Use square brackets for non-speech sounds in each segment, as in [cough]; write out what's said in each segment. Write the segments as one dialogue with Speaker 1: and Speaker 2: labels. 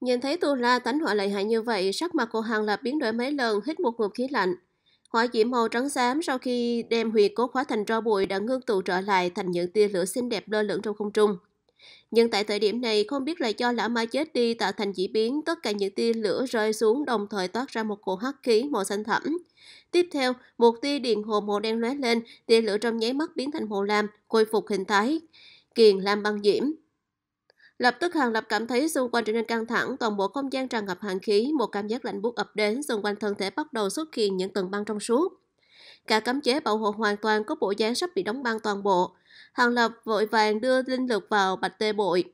Speaker 1: Nhìn thấy Tu La tánh họa lợi hại như vậy, sắc mặt của Hàng Lập biến đổi mấy lần, hít một ngụm khí lạnh. Hỏa diễm màu trắng xám sau khi đem huyệt cốt hóa thành tro bụi đã ngưng tụ trở lại thành những tia lửa xinh đẹp lơ lửng trong không trung. Nhưng tại thời điểm này không biết là do lã ma chết đi tạo thành dị biến, tất cả những tia lửa rơi xuống đồng thời toát ra một cổ hắc khí màu xanh thẫm. Tiếp theo, một tia điện hồ màu đen lóe lên, tia lửa trong nháy mắt biến thành màu lam, khôi phục hình thái. Kiền lam băng diễm, Lập tức Hàng Lập cảm thấy xung quanh trở nên căng thẳng, toàn bộ không gian tràn ngập hàn khí, một cảm giác lạnh buốt ập đến, xung quanh thân thể bắt đầu xuất hiện những tầng băng trong suốt. Cả cấm chế bảo hộ hoàn toàn có bộ dáng sắp bị đóng băng toàn bộ. Hàng Lập vội vàng đưa linh lực vào bạch tê bội,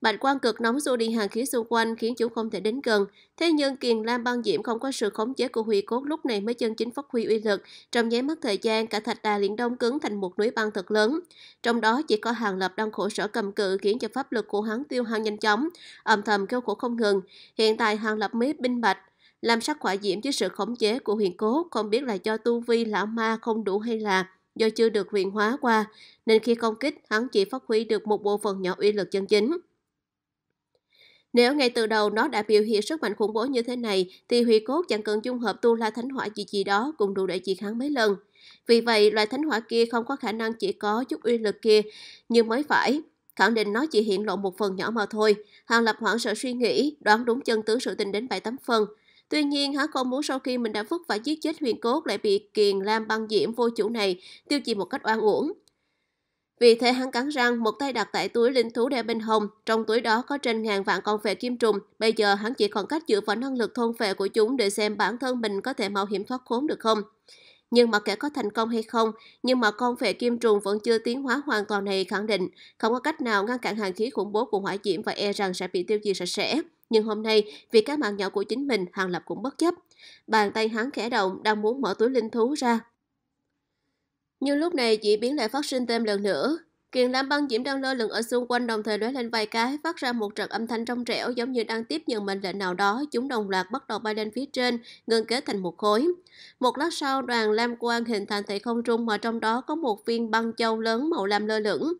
Speaker 1: Bạch quang cực nóng xua đi hàng khí xung quanh khiến chúng không thể đến gần. Thế nhưng kiền lam băng diễm không có sự khống chế của Huy Cốt lúc này mới chân chính phát huy uy lực. Trong nháy mất thời gian, cả thạch đà liền đông cứng thành một núi băng thật lớn. Trong đó chỉ có hàng lập đang khổ sở cầm cự khiến cho pháp lực của hắn tiêu hao nhanh chóng, âm thầm kêu khổ không ngừng. Hiện tại hàng lập mới binh bạch làm sắc quả diễm dưới sự khống chế của huyền cố không biết là do tu vi lão ma không đủ hay là do chưa được luyện hóa qua, nên khi công kích hắn chỉ phát huy được một bộ phận nhỏ uy lực chân chính. Nếu ngay từ đầu nó đã biểu hiện sức mạnh khủng bố như thế này, thì Huy Cốt chẳng cần dung hợp tu la thánh hỏa gì gì đó cũng đủ để chiến hắn mấy lần. Vì vậy, loại thánh hỏa kia không có khả năng chỉ có chút uy lực kia, nhưng mới phải. Khẳng định nó chỉ hiện lộ một phần nhỏ mà thôi. Hàng Lập hoảng sợ suy nghĩ, đoán đúng chân tướng sự tình đến 7-8 phần. Tuy nhiên, hắn không muốn sau khi mình đã vất vả giết chết huyền cốt lại bị kiền lam băng diễm vô chủ này tiêu diệt một cách oan uổng. Vì thế hắn cắn răng, một tay đặt tại túi linh thú đeo bên hông, trong túi đó có trên ngàn vạn con phệ kim trùng, bây giờ hắn chỉ còn cách dựa vào năng lực thôn phệ của chúng để xem bản thân mình có thể mạo hiểm thoát khốn được không. Nhưng mà kẻ có thành công hay không, nhưng mà con phệ kim trùng vẫn chưa tiến hóa hoàn toàn này khẳng định, không có cách nào ngăn cản hàng khí khủng bố của hỏa diễm và e rằng sẽ bị tiêu diệt sạch sẽ. Nhưng hôm nay, vì cái mạng nhỏ của chính mình, Hàng Lập cũng bất chấp. Bàn tay hắn khẽ động, đang muốn mở túi linh thú ra, nhưng lúc này chị biến lại phát sinh thêm lần nữa. Kiền Lam băng diễm đang lơ lửng ở xung quanh đồng thời lóe lên vài cái, phát ra một trận âm thanh trong trẻo giống như đang tiếp nhận mệnh lệnh nào đó, chúng đồng loạt bắt đầu bay lên phía trên, ngưng kết thành một khối. Một lát sau, đoàn lam quang hình thành tại không trung mà trong đó có một viên băng châu lớn màu lam lơ lửng.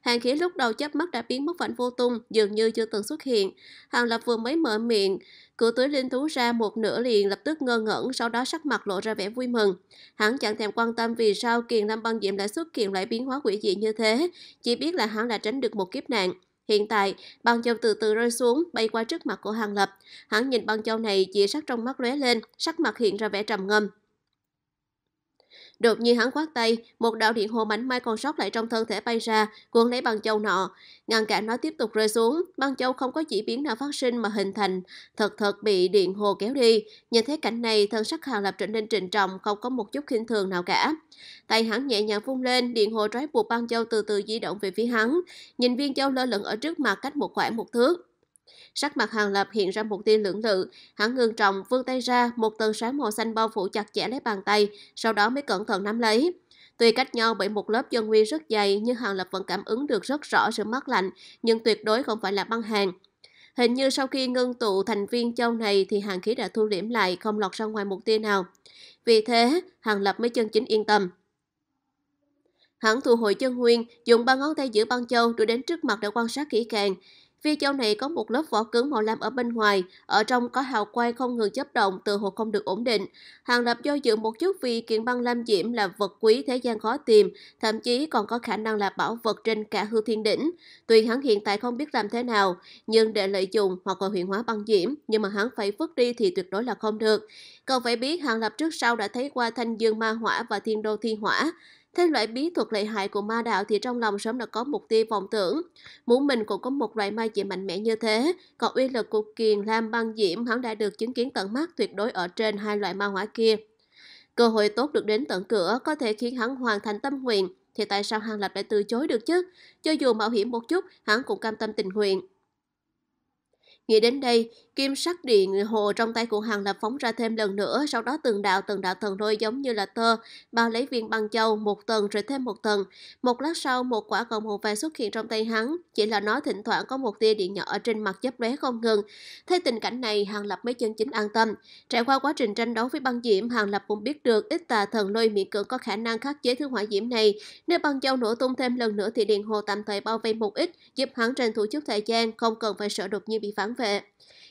Speaker 1: Hàng khí lúc đầu chớp mắt đã biến mất vạn vô tung, dường như chưa từng xuất hiện. Hàng lập vừa mới mở miệng, cửa túi linh thú ra một nửa liền lập tức ngơ ngẩn, sau đó sắc mặt lộ ra vẻ vui mừng. Hắn chẳng thèm quan tâm vì sao kiền lâm băng diệm lại xuất hiện lại biến hóa quỷ dị như thế, chỉ biết là hắn đã tránh được một kiếp nạn. Hiện tại, băng châu từ từ rơi xuống, bay qua trước mặt của Hàng Lập. Hắn nhìn băng châu này, chỉ sắc trong mắt lóe lên, sắc mặt hiện ra vẻ trầm ngâm. Đột nhiên hắn khoát tay, một đạo điện hồ mảnh mai còn sót lại trong thân thể bay ra, cuốn lấy băng châu nọ. Ngăn cản nó tiếp tục rơi xuống, băng châu không có chỉ biến nào phát sinh mà hình thành, thật thật bị điện hồ kéo đi. Nhìn thấy cảnh này, thân sắc Hàng Lập trở nên trịnh trọng, không có một chút khinh thường nào cả. Tay hắn nhẹ nhàng vung lên, điện hồ trói buộc băng châu từ từ di động về phía hắn. Nhìn viên châu lơ lửng ở trước mặt cách một khoảng một thước. Sắc mặt Hàng Lập hiện ra một tia lưỡng lự, hắn ngưng trọng vươn tay ra, một tầng sáng màu xanh bao phủ chặt chẽ lấy bàn tay, sau đó mới cẩn thận nắm lấy. Tuy cách nhau bởi một lớp chân nguyên rất dày nhưng Hàng Lập vẫn cảm ứng được rất rõ sự mát lạnh, nhưng tuyệt đối không phải là băng hàng. Hình như sau khi ngưng tụ thành viên châu này thì hàng khí đã thu liễm lại, không lọt ra ngoài một tia nào. Vì thế, Hàng Lập mới chân chính yên tâm. Hắn thu hồi chân nguyên, dùng ba ngón tay giữ băng châu đưa đến trước mặt để quan sát kỹ càng. Vi châu này có một lớp vỏ cứng màu lam ở bên ngoài, ở trong có hào quang không ngừng chấp động từ hồ không được ổn định. Hàng Lập do dự một chút vì kiện băng lam diễm là vật quý thế gian khó tìm, thậm chí còn có khả năng là bảo vật trên cả hư thiên đỉnh. Tuy hắn hiện tại không biết làm thế nào, nhưng để lợi dụng hoặc là huyện hóa băng diễm, nhưng mà hắn phải vứt đi thì tuyệt đối là không được. Cần phải biết Hàng Lập trước sau đã thấy qua thanh dương ma hỏa và thiên đô thiên hỏa thế loại bí thuật lợi hại của ma đạo thì trong lòng sớm đã có mục tiêu vọng tưởng. Muốn mình cũng có một loại ma diễm mạnh mẽ như thế, còn uy lực của kiền lam băng diễm hắn đã được chứng kiến tận mắt tuyệt đối ở trên hai loại ma hỏa kia. Cơ hội tốt được đến tận cửa có thể khiến hắn hoàn thành tâm nguyện, thì tại sao Hàng Lập lại từ chối được chứ? Cho dù mạo hiểm một chút, hắn cũng cam tâm tình nguyện. Nghĩ đến đây, kim sắc điện hồ trong tay của Hàng Lập phóng ra thêm lần nữa, sau đó từng đạo từng đạo thần lôi giống như là tơ, bao lấy viên băng châu, một tầng rồi thêm một tầng. Một lát sau, một quả cầu màu vàng xuất hiện trong tay hắn, chỉ là nó thỉnh thoảng có một tia điện nhỏ ở trên mặt chớp lóe không ngừng. Thấy tình cảnh này, Hàng Lập mới chân chính an tâm. Trải qua quá trình tranh đấu với băng diễm, Hàng Lập cũng biết được ít tà thần lôi miễn cưỡng có khả năng khắc chế thứ hỏa diễm này. Nếu băng châu nổ tung thêm lần nữa thì điện hồ tạm thời bao vây một ít, giúp hắn tranh thủ chút thời gian, không cần phải sợ đột nhiên bị phản vệ.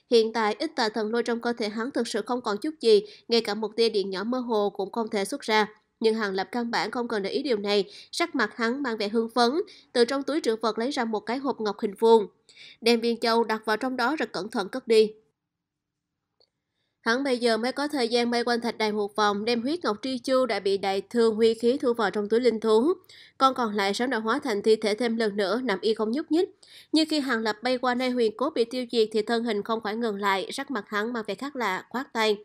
Speaker 1: Hiện tại, ít tà thần lôi trong cơ thể hắn thực sự không còn chút gì, ngay cả một tia điện nhỏ mơ hồ cũng không thể xuất ra. Nhưng Hàng Lập căn bản không cần để ý điều này, sắc mặt hắn mang vẻ hương phấn, từ trong túi trữ vật lấy ra một cái hộp ngọc hình vuông. Đem viên châu đặt vào trong đó rồi cẩn thận cất đi. Hắn bây giờ mới có thời gian bay quanh thạch đài một vòng, đem huyết ngọc tri chu đã bị đại thương huy khí thu vào trong túi linh thú. Con còn lại sớm đã hóa thành thi thể thêm lần nữa, nằm y không nhúc nhích. Nhưng khi hàng lập bay qua nơi huyền cốt bị tiêu diệt thì thân hình không khỏi ngừng lại, sắc mặt hắn mà vẻ khác lạ, khoát tay.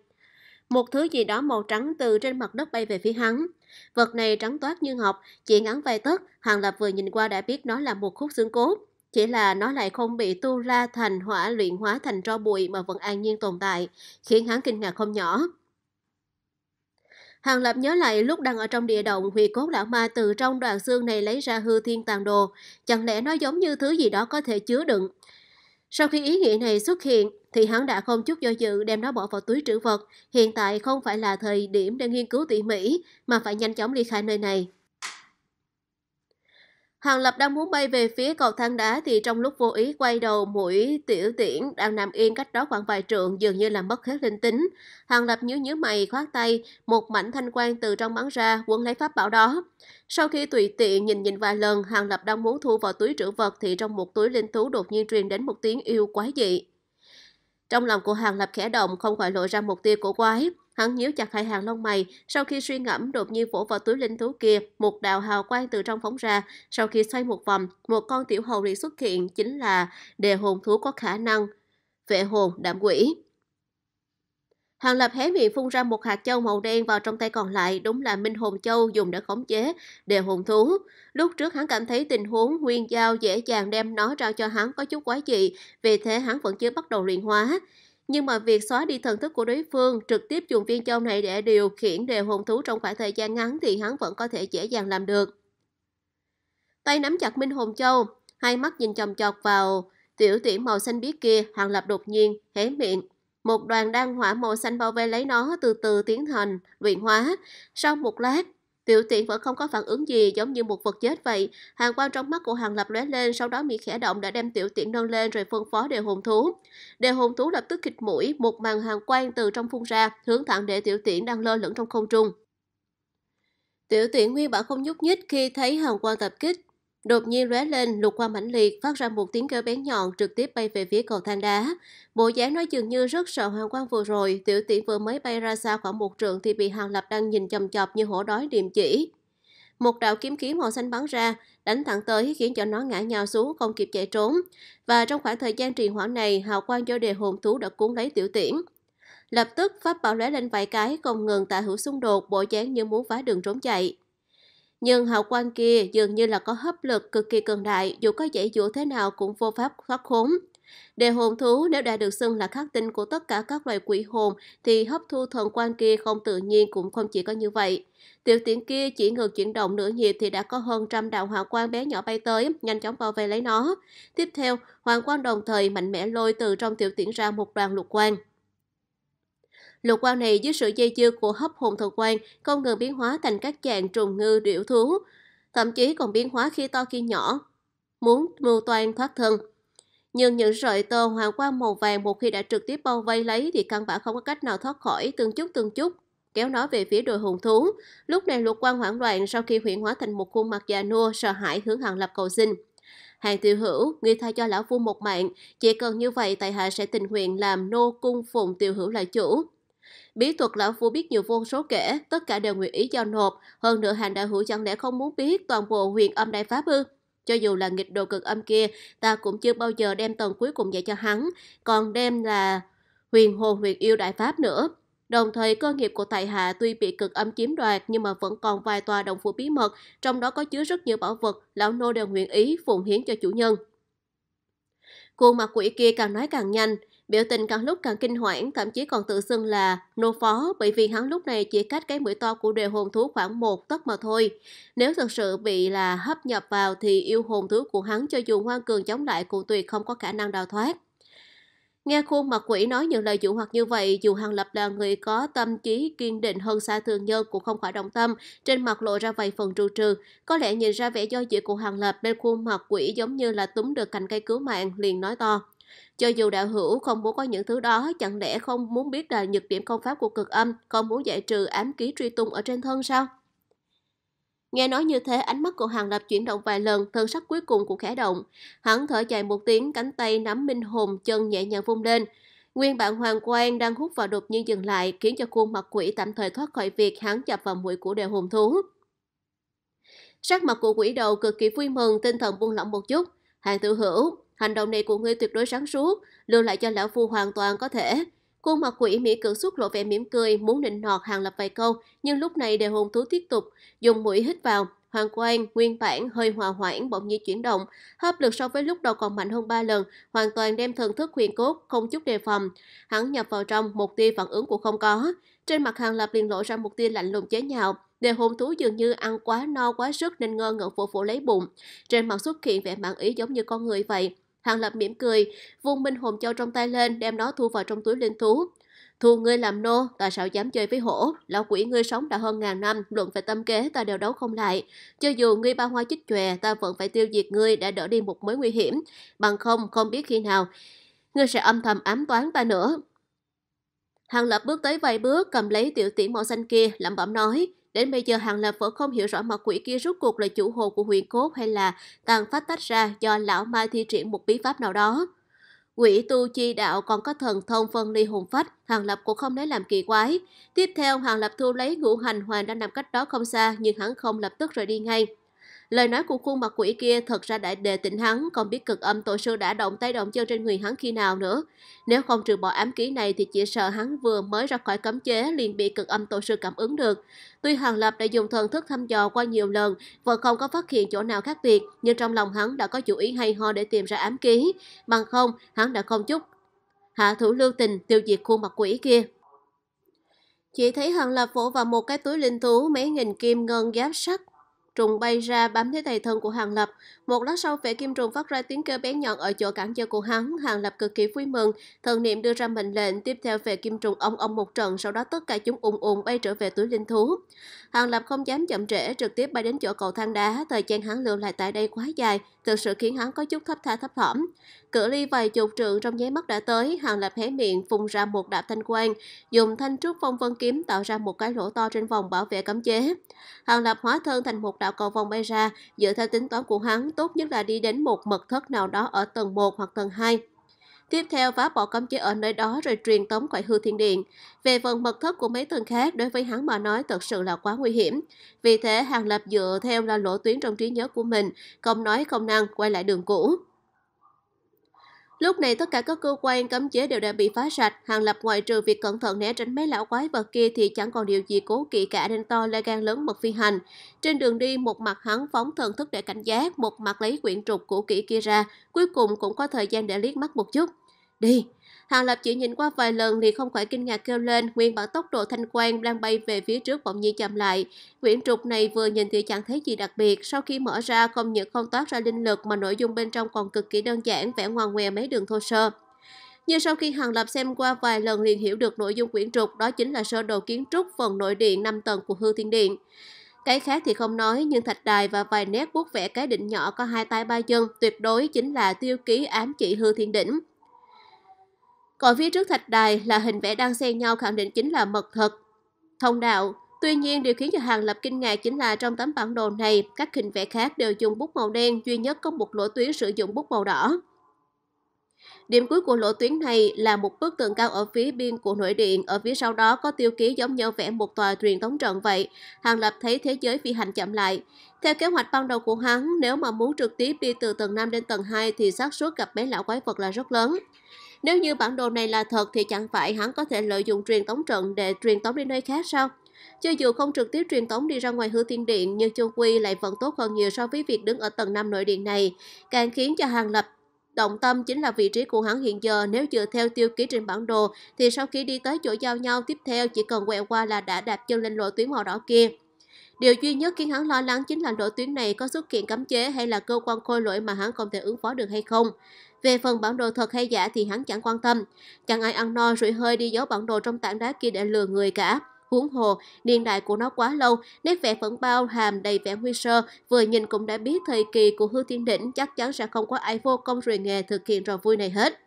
Speaker 1: Một thứ gì đó màu trắng từ trên mặt đất bay về phía hắn. Vật này trắng toát như ngọc, chỉ ngắn vài tấc, hàng lập vừa nhìn qua đã biết nó là một khúc xương cốt. Chỉ là nó lại không bị tu la thành hỏa luyện hóa thành tro bụi mà vẫn an nhiên tồn tại, khiến hắn kinh ngạc không nhỏ. Hàng Lập nhớ lại lúc đang ở trong địa động, huy cốt lão ma từ trong đoạn xương này lấy ra hư thiên tàn đồ. Chẳng lẽ nó giống như thứ gì đó có thể chứa đựng? Sau khi ý nghĩ này xuất hiện, thì hắn đã không chút do dự đem nó bỏ vào túi trữ vật. Hiện tại không phải là thời điểm để nghiên cứu tỉ mỉ, mà phải nhanh chóng ly khai nơi này. Hàng Lập đang muốn bay về phía cầu thang đá thì trong lúc vô ý quay đầu mũi tiểu tiễn đang nằm yên cách đó khoảng vài trượng dường như là mất hết linh tính. Hàng Lập nhớ nhíu mày khoát tay, một mảnh thanh quang từ trong bắn ra quấn lấy pháp bảo đó. Sau khi tùy tiện nhìn nhìn vài lần, Hàng Lập đang muốn thu vào túi trữ vật thì trong một túi linh thú đột nhiên truyền đến một tiếng yêu quái dị. Trong lòng của Hàng Lập khẽ động không khỏi lộ ra một tia cổ quái. Hắn nhíu chặt hai hàng lông mày, sau khi suy ngẫm đột nhiên vỗ vào túi linh thú kia, một đạo hào quang từ trong phóng ra. Sau khi xoay một vòng, một con tiểu hồn liền xuất hiện chính là đề hồn thú có khả năng. Vệ hồn đạm quỷ. Hàng Lập hé miệng phun ra một hạt châu màu đen vào trong tay còn lại, đúng là Minh Hồn Châu dùng để khống chế đề hồn thú. Lúc trước hắn cảm thấy tình huống Nguyên Giao dễ dàng đem nó trao cho hắn có chút quái dị, vì thế hắn vẫn chưa bắt đầu luyện hóa. Nhưng mà việc xóa đi thần thức của đối phương, trực tiếp dùng viên châu này để điều khiển đều hồn thú trong khoảng thời gian ngắn thì hắn vẫn có thể dễ dàng làm được. Tay nắm chặt Minh Hồn Châu, hai mắt nhìn chòng chọc vào tiểu tuyển màu xanh biếc kia, Hàng Lập đột nhiên hé miệng. Một đoàn đan hỏa màu xanh bao vây lấy nó từ từ tiến hành, luyện hóa. Sau một lát, Tiểu tiện vẫn không có phản ứng gì giống như một vật chết vậy. Hàng Quan trong mắt của Hàng Lập lóe lên, sau đó miệng khẽ động đã đem tiểu tiện nâng lên rồi phân phó đề hồn thú. Đề hồn thú lập tức kịch mũi, một màn hàng quang từ trong phun ra, hướng thẳng để tiểu tiện đang lơ lửng trong không trung. Tiểu tiện nguyên bản không nhúc nhích khi thấy hàng Quan tập kích, đột nhiên lóe lên lục quang mãnh liệt phát ra một tiếng kêu bén nhọn trực tiếp bay về phía cầu thang đá bộ dáng nói dường như rất sợ hoàng quang vừa rồi tiểu tiễn vừa mới bay ra xa khoảng một trượng thì bị hàng lập đang nhìn chầm chọc như hổ đói điềm chỉ một đạo kiếm khí màu xanh bắn ra đánh thẳng tới khiến cho nó ngã nhào xuống không kịp chạy trốn và trong khoảng thời gian trì hoãn này hào quang do đề hồn thú đã cuốn lấy tiểu tiễn lập tức pháp bảo lóe lên vài cái không ngừng tại hữu xung đột bộ dáng như muốn phá đường trốn chạy nhưng hào quang kia dường như là có hấp lực cực kỳ cường đại, dù có dễ dụ thế nào cũng vô pháp thoát khốn. Đề hồn thú nếu đã được xưng là khắc tinh của tất cả các loài quỷ hồn thì hấp thu thần quan kia không tự nhiên cũng không chỉ có như vậy. Tiểu tiện kia chỉ ngược chuyển động nửa nhịp thì đã có hơn trăm đạo hỏa quang bé nhỏ bay tới, nhanh chóng bao vây lấy nó. Tiếp theo, hoàng quang đồng thời mạnh mẽ lôi từ trong tiểu tiện ra một đoàn lục quang. Lục quan này dưới sự dây dưa của hấp hồn thần quan không ngừng biến hóa thành các dạng trùng ngư điểu thú, thậm chí còn biến hóa khi to khi nhỏ, muốn mưu toan thoát thân. Nhưng những sợi tơ hoàng quang màu vàng một khi đã trực tiếp bao vây lấy thì căn bản không có cách nào thoát khỏi từng chút từng chút, kéo nó về phía đồi hùng thú. Lúc này lục quan hoảng loạn sau khi huyện hóa thành một khuôn mặt già nua sợ hãi hướng hàng lập cầu xin. Hàng tiểu hữu, người thay cho lão phu một mạng, chỉ cần như vậy tại hạ sẽ tình nguyện làm nô cung phụng tiểu hữu là chủ. Bí thuật lão phu biết nhiều vô số kể, tất cả đều nguyện ý giao nộp. Hơn nữa hàng đại hữu chẳng lẽ không muốn biết toàn bộ huyền âm đại pháp ư? Cho dù là nghịch đồ cực âm kia, ta cũng chưa bao giờ đem tầng cuối cùng dạy cho hắn, còn đem là huyền hồn huyền yêu đại pháp nữa. Đồng thời cơ nghiệp của tại hạ tuy bị cực âm chiếm đoạt nhưng mà vẫn còn vài tòa động phủ bí mật, trong đó có chứa rất nhiều bảo vật, lão nô đều nguyện ý phụng hiến cho chủ nhân. Khuôn mặt quỷ kia càng nói càng nhanh, Biểu tình càng lúc càng kinh hoảng, thậm chí còn tự xưng là nô phó bởi vì hắn lúc này chỉ cách cái mũi to của đề hồn thú khoảng một tấc mà thôi. Nếu thực sự bị là hấp nhập vào thì yêu hồn thú của hắn cho dù ngoan cường chống lại cũng tuyệt không có khả năng đào thoát. Nghe khuôn mặt quỷ nói những lời dụ hoặc như vậy, dù Hàng Lập là người có tâm trí kiên định hơn xa thường nhân cũng không khỏi động tâm, trên mặt lộ ra vài phần trù trừ. Có lẽ nhìn ra vẻ do dự của Hàng Lập bên khuôn mặt quỷ giống như là túm được cành cây cứu mạng, liền nói to. Cho dù đạo hữu không muốn có những thứ đó, chẳng lẽ không muốn biết là nhược điểm công pháp của cực âm, không muốn giải trừ ám ký truy tung ở trên thân sao? Nghe nói như thế, ánh mắt của Hàng Lập chuyển động vài lần, thân sắc cuối cùng của khẽ động. Hắn thở dài một tiếng, cánh tay nắm minh hồn, chân nhẹ nhàng vung lên. Nguyên bản Hoàng Quang đang hút vào đột nhiên dừng lại, khiến cho khuôn mặt quỷ tạm thời thoát khỏi việc hắn chập vào mũi của đều hồn thú. Sắc mặt của quỷ đầu cực kỳ vui mừng, tinh thần buông lỏng một chút. Hàng tự hữu, Hành động này của ngươi tuyệt đối sáng suốt, lưu lại cho lão phu hoàn toàn có thể. Khuôn mặt quỷ Mỹ cử xuất lộ vẻ mỉm cười, muốn định nọt hàng lập vài câu, nhưng lúc này đề hồn thú tiếp tục, dùng mũi hít vào. Hoàng quan nguyên bản, hơi hòa hoãn, bỗng nhiên chuyển động. Hấp lực so với lúc đầu còn mạnh hơn 3 lần, hoàn toàn đem thần thức huyền cốt, không chút đề phòng. Hắn nhập vào trong, một tia phản ứng cũng không có. Trên mặt hàng lập liền lộ ra một tia lạnh lùng chế nhạo. Đề hồn thú dường như ăn quá no quá sức nên ngơ ngẩn phổ phổ lấy bụng. Trên mặt xuất hiện vẻ mãn ý giống như con người vậy. Hàng Lập mỉm cười, vung minh hồn châu trong tay lên đem nó thu vào trong túi linh thú. Thu ngươi làm nô, ta sao dám chơi với hổ, lão quỷ ngươi sống đã hơn ngàn năm, luận về tâm kế ta đều đấu không lại. Cho dù ngươi ba hoa chích chòe, ta vẫn phải tiêu diệt ngươi để đỡ đi một mối nguy hiểm, bằng không không biết khi nào. Ngươi sẽ âm thầm ám toán ta nữa. Hàng Lập bước tới vài bước cầm lấy tiểu tỷ màu xanh kia, lẩm bẩm nói, Đến bây giờ Hàng Lập vẫn không hiểu rõ mặt quỷ kia rút cuộc là chủ hồ của huyền cốt hay là tàn phát tách ra do lão mai thi triển một bí pháp nào đó. Quỷ tu chi đạo còn có thần thông phân ly hồn phách, Hàng Lập cũng không lấy làm kỳ quái. Tiếp theo, Hàng Lập thu lấy ngũ hành hoàng đang nằm cách đó không xa nhưng hắn không lập tức rời đi ngay. Lời nói của khuôn mặt quỷ kia thật ra đã đề tỉnh hắn, còn biết cực âm tổ sư đã động tay động chân trên người hắn khi nào nữa. Nếu không trừ bỏ ám ký này thì chỉ sợ hắn vừa mới ra khỏi cấm chế liền bị cực âm tổ sư cảm ứng được. Tuy Hàng Lập đã dùng thần thức thăm dò qua nhiều lần, vẫn không có phát hiện chỗ nào khác biệt, nhưng trong lòng hắn đã có chủ ý hay ho để tìm ra ám ký. Bằng không, hắn đã không chút hạ thủ lưu tình tiêu diệt khuôn mặt quỷ kia. Chỉ thấy hằng Lập vỗ vào một cái túi linh thú mấy nghìn kim ngân giáp sắt Trùng bay ra bám lấy tay thân của Hàng Lập, một lát sau, vệ kim trùng phát ra tiếng kêu bé nhọn ở chỗ cản trở của hắn, Hàng Lập cực kỳ vui mừng. Thần niệm đưa ra mệnh lệnh, tiếp theo vệ kim trùng ông ông một trận, sau đó tất cả chúng ùn ùn bay trở về túi linh thú. Hàng Lập không dám chậm trễ, trực tiếp bay đến chỗ cầu thang đá, thời gian hắn lưu lại tại đây quá dài, thực sự khiến hắn có chút thấp tha thấp thỏm. Cự ly vài chục trượng trong nháy mắt đã tới, Hàng Lập hé miệng phun ra một đạo thanh quang, dùng thanh trúc phong vân kiếm tạo ra một cái lỗ to trên vòng bảo vệ cấm chế. Hàng Lập hóa thân thành một đạo cầu vòng bay ra, dựa theo tính toán của hắn, tốt nhất là đi đến một mật thất nào đó ở tầng 1 hoặc tầng 2. Tiếp theo phá bỏ cấm chế ở nơi đó rồi truyền tống khỏi hư thiên điện. Về phần mật thất của mấy tầng khác đối với hắn mà nói thật sự là quá nguy hiểm. Vì thế Hàng Lập dựa theo là lỗ tuyến trong trí nhớ của mình, không nói không năng quay lại đường cũ. Lúc này tất cả các cơ quan cấm chế đều đã bị phá sạch, Hàng Lập ngoại trừ việc cẩn thận né tránh mấy lão quái vật kia thì chẳng còn điều gì cố kỵ cả nên to la gan lớn mật phi hành. Trên đường đi, một mặt hắn phóng thần thức để cảnh giác, một mặt lấy quyển trục của kỹ kia ra, cuối cùng cũng có thời gian để liếc mắt một chút. Đi! Hàng Lập chỉ nhìn qua vài lần thì không khỏi kinh ngạc kêu lên, nguyên bản tốc độ thanh quan đang bay về phía trước bỗng nhiên chậm lại. Quyển trục này vừa nhìn thì chẳng thấy gì đặc biệt, sau khi mở ra không những không toát ra linh lực mà nội dung bên trong còn cực kỳ đơn giản, vẽ ngoằn ngoèo mấy đường thô sơ. Nhưng sau khi Hàng Lập xem qua vài lần liền hiểu được nội dung quyển trục đó chính là sơ đồ kiến trúc phần nội điện 5 tầng của hư thiên điện. Cái khác thì không nói, nhưng thạch đài và vài nét bút vẽ cái đỉnh nhỏ có hai tay ba chân tuyệt đối chính là tiêu ký ám chỉ hư thiên đỉnh. Còn phía trước thạch đài là hình vẽ đang xen nhau khẳng định chính là mật thực Thông đạo, tuy nhiên điều khiến cho Hàng Lập kinh ngạc chính là trong tấm bản đồ này, các hình vẽ khác đều dùng bút màu đen, duy nhất có một lỗ tuyến sử dụng bút màu đỏ. Điểm cuối của lỗ tuyến này là một bức tường cao ở phía biên của nội điện, ở phía sau đó có tiêu ký giống như vẽ một tòa truyền thống trận vậy. Hàng Lập thấy thế giới phi hành chậm lại. Theo kế hoạch ban đầu của hắn, nếu mà muốn trực tiếp đi từ tầng 5 đến tầng 2 thì xác suất gặp mấy lão quái vật là rất lớn. Nếu như bản đồ này là thật thì chẳng phải hắn có thể lợi dụng truyền tống trận để truyền tống đi nơi khác sao? Cho dù không trực tiếp truyền tống đi ra ngoài hư thiên điện, nhưng chu quy lại vẫn tốt hơn nhiều so với việc đứng ở tầng 5 nội điện này, càng khiến cho Hàng Lập Động tâm chính là vị trí của hắn hiện giờ nếu dựa theo tiêu ký trên bản đồ thì sau khi đi tới chỗ giao nhau tiếp theo chỉ cần quẹo qua là đã đạp chân lên lộ tuyến màu đỏ kia. Điều duy nhất khiến hắn lo lắng chính là lộ tuyến này có xuất hiện cấm chế hay là cơ quan khôi lỗi mà hắn không thể ứng phó được hay không. Về phần bản đồ thật hay giả thì hắn chẳng quan tâm. Chẳng ai ăn no rồi hơi đi giấu bản đồ trong tảng đá kia để lừa người cả. Huống hồ, niên đại của nó quá lâu, nét vẽ phẫn bao hàm đầy vẻ nguy sơ, vừa nhìn cũng đã biết thời kỳ của hư thiên đỉnh chắc chắn sẽ không có ai vô công rồi nghề thực hiện trò vui này hết.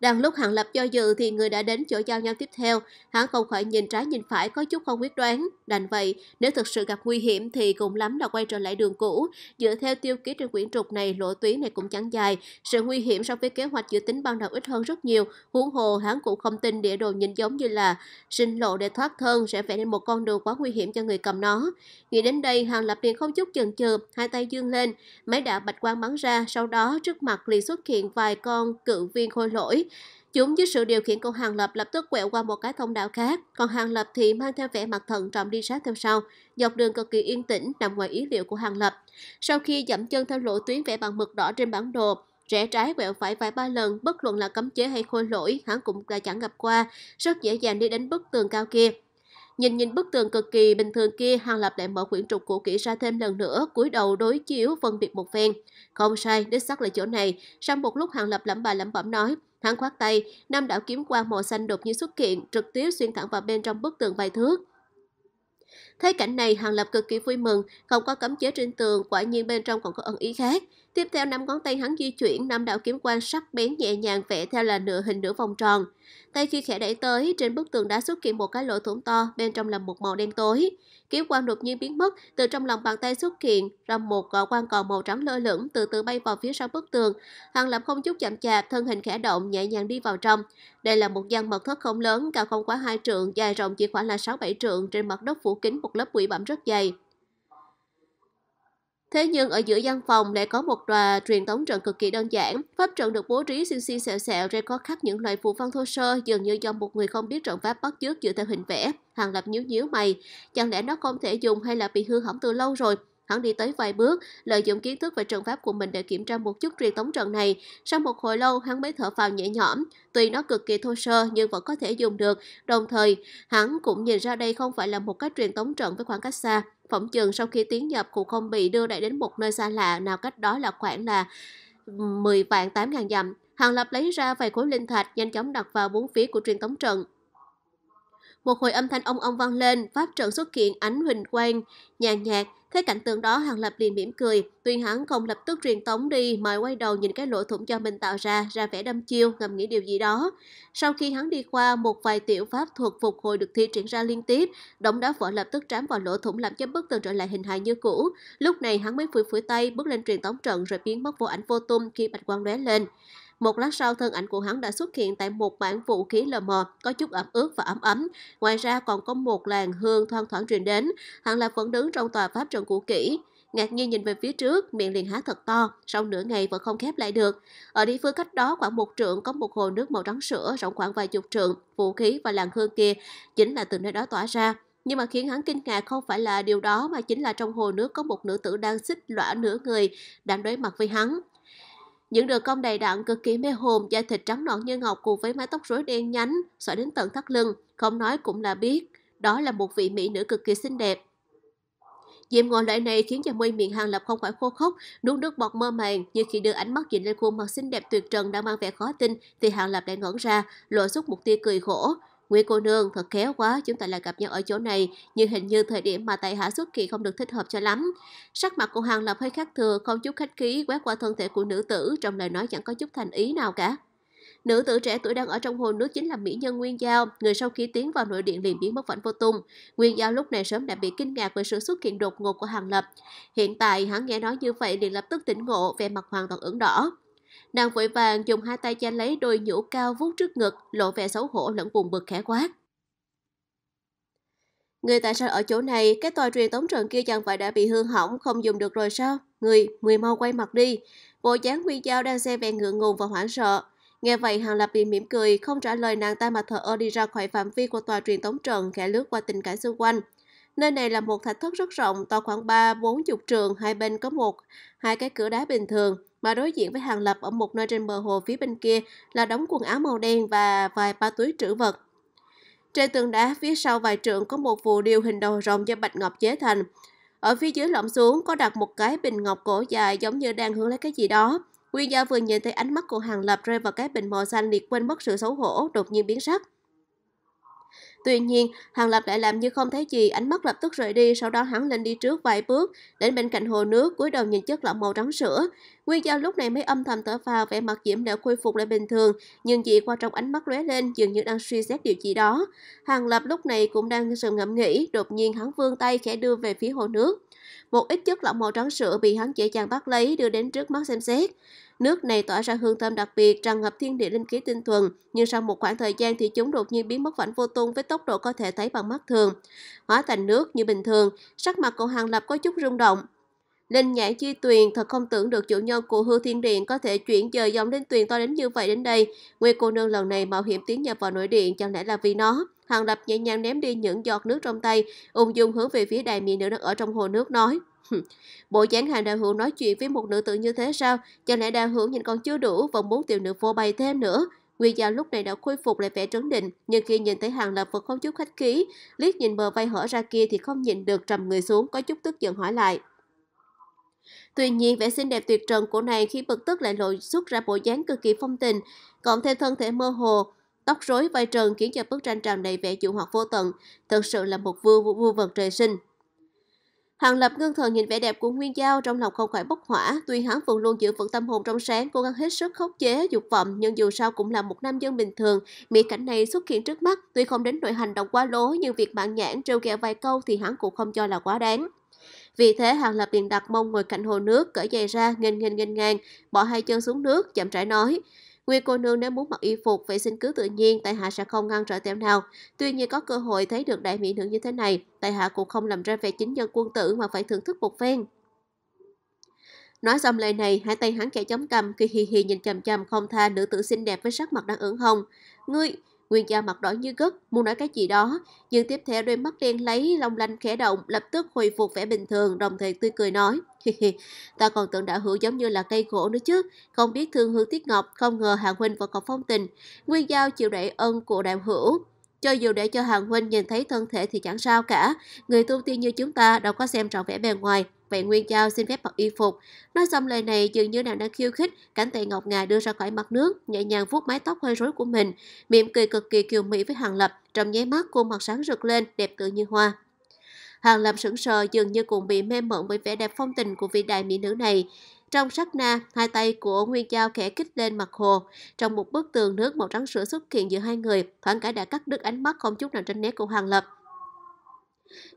Speaker 1: Đang lúc Hàng Lập do dự thì người đã đến chỗ giao nhau tiếp theo, hắn không khỏi nhìn trái nhìn phải có chút không quyết đoán. Đành vậy, nếu thực sự gặp nguy hiểm thì cũng lắm là quay trở lại đường cũ. Dựa theo tiêu ký trên quyển trục này, lộ tuyến này cũng chẳng dài. Sự nguy hiểm so với kế hoạch dự tính ban đầu ít hơn rất nhiều. Huống hồ hắn cũng không tin địa đồ nhìn giống như là sinh lộ để thoát thân sẽ vẽ nên một con đường quá nguy hiểm cho người cầm nó. Nghĩ đến đây, Hàng Lập liền không chút chần chừ, hai tay dương lên, máy đạo bạch quang bắn ra, sau đó trước mặt liền xuất hiện vài con cự viên khôi lỗi Chúng dưới sự điều khiển của Hàng Lập lập tức quẹo qua một cái thông đạo khác, còn Hàng Lập thì mang theo vẻ mặt thận trọng đi sát theo sau, dọc đường cực kỳ yên tĩnh nằm ngoài ý liệu của Hàng Lập. Sau khi dậm chân theo lộ tuyến vẽ bằng mực đỏ trên bản đồ, rẽ trái quẹo phải vài ba lần, bất luận là cấm chế hay khôi lỗi, hắn cũng đã chẳng gặp qua, rất dễ dàng đi đến bức tường cao kia. Nhìn nhìn bức tường cực kỳ bình thường kia, Hàng Lập lại mở quyển trục cũ kỹ ra thêm lần nữa, cúi đầu đối chiếu phân biệt một phen. Không sai, đích xác là chỗ này. Sau một lúc Hàng Lập lẩm bà lẩm bẩm nói, Hắn khoát tay, năm đạo kiếm quang màu xanh đột nhiên xuất hiện, trực tiếp xuyên thẳng vào bên trong bức tường vài thước. Thấy cảnh này, Hàng Lập cực kỳ vui mừng, không có cấm chế trên tường, quả nhiên bên trong còn có ẩn ý khác. Tiếp theo năm ngón tay hắn di chuyển, năm đạo kiếm quan sắc bén nhẹ nhàng vẽ theo là nửa hình nửa vòng tròn. Tay khi khẽ đẩy tới, trên bức tường đã xuất hiện một cái lỗ thủng to, bên trong là một màu đen tối. Kiếm quan đột nhiên biến mất, từ trong lòng bàn tay xuất hiện ra một gò quan còn màu trắng lơ lửng từ từ bay vào phía sau bức tường. Hàng lập không chút chậm chạp, thân hình khẽ động nhẹ nhàng đi vào trong. Đây là một gian mật thất không lớn, cao không quá hai trượng, dài rộng chỉ khoảng là 6-7 trượng, trên mặt đất phủ kín một lớp bụi bặm rất dày. Thế nhưng ở giữa gian phòng lại có một tòa truyền thống trận cực kỳ đơn giản. Pháp trận được bố trí xinh xinh xẹo xẹo rồi có khắc những loại phù văn thô sơ dường như do một người không biết trận pháp bắt chước dựa theo hình vẽ. Hàng Lập nhíu nhíu mày, chẳng lẽ nó không thể dùng hay là bị hư hỏng từ lâu rồi? Hắn đi tới vài bước, lợi dụng kiến thức về trận pháp của mình để kiểm tra một chút truyền tống trận này. Sau một hồi lâu, hắn mới thở vào nhẹ nhõm. Tuy nó cực kỳ thô sơ nhưng vẫn có thể dùng được. Đồng thời, hắn cũng nhìn ra đây không phải là một cách truyền tống trận với khoảng cách xa. Phỏng chừng sau khi tiến nhập cụ không bị đưa lại đến một nơi xa lạ nào cách đó là khoảng là 10 vạn 8 ngàn dặm. hắn Lập lấy ra vài khối linh thạch nhanh chóng đặt vào bốn phía của truyền tống trận. Một hồi âm thanh ông ông vang lên, pháp trận xuất hiện ánh huỳnh quang, nhàn nhạt, nhạt Thấy cảnh tượng đó, Hàng Lập liền mỉm cười, tuy hắn không lập tức truyền tống đi mà quay đầu nhìn cái lỗ thủng do mình tạo ra, ra vẻ đâm chiêu, ngầm nghĩ điều gì đó. Sau khi hắn đi qua một vài tiểu pháp thuật phục hồi được thi triển ra liên tiếp, động đá vỡ lập tức trám vào lỗ thủng làm cho bức tường trở lại hình hài như cũ. Lúc này hắn mới phủi phủi tay, bước lên truyền tống trận rồi biến mất vô ảnh vô tung khi bạch quang lóe lên. Một lát sau, thân ảnh của hắn đã xuất hiện tại một bản vũ khí lờ mờ, có chút ẩm ướt và ấm ấm. Ngoài ra còn có một làn hương thoang thoảng truyền đến. Hắn là vẫn đứng trong tòa pháp trận cũ kỹ ngạc nhiên nhìn về phía trước, miệng liền há thật to, sau nửa ngày vẫn không khép lại được. Ở địa phương cách đó khoảng một trượng có một hồ nước màu trắng sữa rộng khoảng vài chục trượng, vũ khí và làn hương kia chính là từ nơi đó tỏa ra. Nhưng mà khiến hắn kinh ngạc không phải là điều đó mà chính là trong hồ nước có một nữ tử đang xích lõa nửa người, đang đối mặt với hắn. Những đường cong đầy đặn cực kỳ mê hồn, da thịt trắng nõn như ngọc cùng với mái tóc rối đen nhánh, xõa đến tận thắt lưng, không nói cũng là biết. Đó là một vị mỹ nữ cực kỳ xinh đẹp. Diệm ngồi loại này khiến cho môi miệng Hàng Lập không khỏi khô khốc, nuốt nước bọt mơ màng, như khi đưa ánh mắt nhìn lên khuôn mặt xinh đẹp tuyệt trần đang mang vẻ khó tin thì Hàng Lập lại ngẩn ra, lộ xuất một tia cười khổ. Nguyễn cô nương, thật khéo quá, chúng ta lại gặp nhau ở chỗ này, nhưng hình như thời điểm mà tại hạ xuất kỳ không được thích hợp cho lắm. Sắc mặt của Hàng Lập hơi khác thừa, không chút khách khí quét qua thân thể của nữ tử, trong lời nói chẳng có chút thành ý nào cả. Nữ tử trẻ tuổi đang ở trong hồ nước chính là mỹ nhân Nguyên Giao, người sau khi tiến vào nội điện liền biến mất vảnh vô tung. Nguyên Giao lúc này sớm đã bị kinh ngạc về sự xuất hiện đột ngột của Hàng Lập. Hiện tại hắn nghe nói như vậy liền lập tức tỉnh ngộ, vẻ mặt hoàn toàn ửng đỏ. Nàng vội vàng dùng hai tay che lấy đôi nhũ cao vuốt trước ngực, lộ vẻ xấu hổ lẫn buồn bực khẽ quát. Người tại sao ở chỗ này, cái tòa truyền tống trận kia chẳng phải đã bị hư hỏng, không dùng được rồi sao? Người, người mau quay mặt đi. Bộ dáng Nguyên Giao đang xe vẻ ngượng ngùng và hoảng sợ. Nghe vậy Hàng Lập liền mỉm cười, không trả lời nàng ta mà thở ơ đi ra khỏi phạm vi của tòa truyền tống trận kẻ lướt qua tình cảnh xung quanh. Nơi này là một thạch thất rất rộng, to khoảng 3 chục trường, hai bên có một hai cái cửa đá bình thường, mà đối diện với hàng lập ở một nơi trên bờ hồ phía bên kia là đống quần áo màu đen và vài ba túi trữ vật. Trên tường đá phía sau vài trượng có một phù điêu hình đầu rồng do bạch ngọc chế thành. Ở phía dưới lõm xuống có đặt một cái bình ngọc cổ dài giống như đang hướng lấy cái gì đó. Nguyên gia vừa nhìn thấy ánh mắt của Hàng Lập rơi vào cái bình màu xanh liệt quên mất sự xấu hổ, đột nhiên biến sắc. Tuy nhiên, Hàng Lập lại làm như không thấy gì, ánh mắt lập tức rời đi, sau đó hắn lên đi trước vài bước, đến bên cạnh hồ nước, cúi đầu nhìn chất lỏng màu trắng sữa. Nguyên do lúc này mới âm thầm thở phào, vẻ mặt Diễm đã khôi phục lại bình thường, nhưng dị qua trong ánh mắt lóe lên dường như đang suy xét điều gì đó. Hàng Lập lúc này cũng đang sự ngẫm nghĩ, đột nhiên hắn vươn tay khẽ đưa về phía hồ nước một ít chất lỏng màu trắng sữa bị hắn dễ dàng bắt lấy đưa đến trước mắt xem xét. Nước này tỏa ra hương thơm đặc biệt, tràn ngập thiên địa linh khí tinh thuần, nhưng sau một khoảng thời gian thì chúng đột nhiên biến mất vảnh vô tung với tốc độ có thể thấy bằng mắt thường. Hóa thành nước như bình thường, sắc mặt của Hàng Lập có chút rung động, Linh nhãn chi tuyền thật không tưởng được chủ nhân của hư thiên điện có thể chuyển dời dòng linh tuyền to đến như vậy đến đây. Nguyên cô nương lần này mạo hiểm tiến nhập vào nội điện chẳng lẽ là vì nó. Hàng lập nhẹ nhàng ném đi những giọt nước trong tay, ung dung hướng về phía đài miệng nữ đang ở trong hồ nước nói. Bộ dáng hàng đạo hữu nói chuyện với một nữ tử như thế sao? Chẳng lẽ đạo hữu nhìn còn chưa đủ, vẫn muốn tiểu nữ vô bay thêm nữa? Nguyên Giao lúc này đã khôi phục lại vẻ trấn định, nhưng khi nhìn thấy Hàng Lập vẫn không chút khách khí, liếc nhìn bờ vai hở ra kia thì không nhìn được trầm người xuống, có chút tức giận hỏi lại. Tuy nhiên, vẻ xinh đẹp tuyệt trần của nàng khi bực tức lại lộ xuất ra bộ dáng cực kỳ phong tình, cộng thêm thân thể mơ hồ, tóc rối vai trần khiến cho bức tranh tràn đầy vẻ dụ hoặc vô tận, thật sự là một vua vua vật trời sinh. Hàng Lập ngưng thần nhìn vẻ đẹp của Nguyên Giao trong lòng không khỏi bốc hỏa, tuy hắn vẫn luôn giữ vững tâm hồn trong sáng, cố gắng hết sức khống chế, dục vọng, nhưng dù sao cũng là một nam dân bình thường. Mỹ cảnh này xuất hiện trước mắt, tuy không đến nội hành động quá lố, nhưng việc bạn nhãn trêu ghẹo vài câu thì hắn cũng không cho là quá đáng. Vì thế Hàng Lập liền đặt mông ngồi cạnh hồ nước, cởi giày ra, nghênh nghênh nghênh ngang, bỏ hai chân xuống nước, chậm rãi nói. Nguyên cô nương nếu muốn mặc y phục, vậy xin cứ tự nhiên, tại hạ sẽ không ngăn trở tẹo nào. Tuy nhiên có cơ hội thấy được đại mỹ nữ như thế này, tại hạ cũng không làm ra vẻ chính nhân quân tử mà phải thưởng thức một phen. Nói xong lời này, hai tay hắn kẻ chống cầm, khi hì hì nhìn chầm chầm không tha nữ tử xinh đẹp với sắc mặt đang ửng hồng. Ngươi, Nguyên gia mặt đỏ như gấc, muốn nói cái gì đó, nhưng tiếp theo đôi mắt đen lấy long lanh khẽ động, lập tức hồi phục vẻ bình thường, đồng thời tươi cười nói. ta còn tưởng đã hữu giống như là cây gỗ nữa chứ, không biết thương hương tiết ngọc, không ngờ Hàng Huynh vẫn còn phong tình. Nguyên giao chịu đại ân của đạo hữu. Cho dù để cho Hàng Huynh nhìn thấy thân thể thì chẳng sao cả, người tu tiên như chúng ta đâu có xem trọng vẻ bề ngoài, Vệ Nguyên Giao xin phép mặc y phục. Nói xong lời này dường như nàng đang khiêu khích, cảnh tệ Ngọc Ngà đưa ra khỏi mặt nước, nhẹ nhàng vuốt mái tóc hơi rối của mình, miệng cười cực kỳ kiều mỹ với Hàng Lập, trong nháy mắt cô mặt sáng rực lên, đẹp tự như hoa. Hàng Lập sững sờ dường như cũng bị mê mẩn bởi vẻ đẹp phong tình của vị đại mỹ nữ này. Trong sát na, hai tay của Nguyên Giao khẽ kích lên mặt hồ. Trong một bức tường nước màu trắng sữa xuất hiện giữa hai người, thoáng cả đã cắt đứt ánh mắt không chút nào trên nét của Hàng Lập.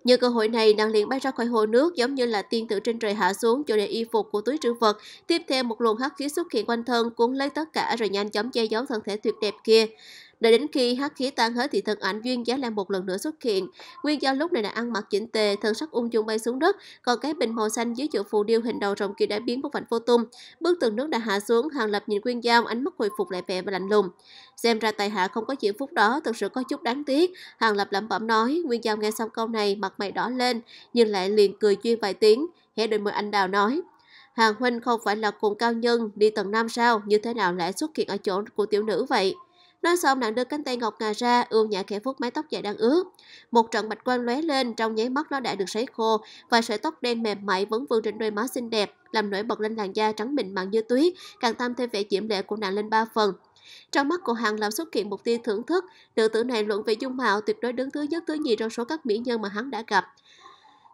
Speaker 1: Nhờ cơ hội này, nàng liền bay ra khỏi hồ nước giống như là tiên tử trên trời hạ xuống cho để y phục của túi trữ vật. Tiếp theo một luồng hắc khí xuất hiện quanh thân cuốn lấy tất cả rồi nhanh chóng che giấu thân thể tuyệt đẹp kia. Đợi đến khi hắc khí tan hết thì thân ảnh Duyên Giá Lan một lần nữa xuất hiện. Nguyên Giao lúc này đã ăn mặc chỉnh tề, thân sắc ung dung bay xuống đất, còn cái bình màu xanh dưới chỗ phù điêu hình đầu rồng kia đã biến một vành vô tung. Bước từng nước đã hạ xuống, Hàng Lập nhìn Nguyên Giao, ánh mắt hồi phục lại vẻ và lạnh lùng. Xem ra tài hạ không có chuyện phúc đó, thật sự có chút đáng tiếc. Hàng Lập lẩm bẩm nói, Nguyên Giao nghe xong câu này, mặt mày đỏ lên, nhưng lại liền cười chuyên vài tiếng, hễ đợi mời anh đào nói. Hàng Huynh không phải là cùng cao nhân đi tầng năm sao, như thế nào lại xuất hiện ở chỗ của tiểu nữ vậy? Nói xong nàng đưa cánh tay ngọc ngà ra, ương nhã khẽ vuốt mái tóc dài đang ướt. Một trận bạch quang lóe lên, trong nháy mắt nó đã được sấy khô, và sợi tóc đen mềm mại vẫn vương trên đôi má xinh đẹp, làm nổi bật lên làn da trắng mịn màng như tuyết, càng tăng thêm vẻ diễm lệ của nàng lên ba phần. Trong mắt của Hằng làm xuất hiện một tia thưởng thức, nữ tử này luận về dung mạo tuyệt đối đứng thứ nhất thứ nhì trong số các mỹ nhân mà hắn đã gặp.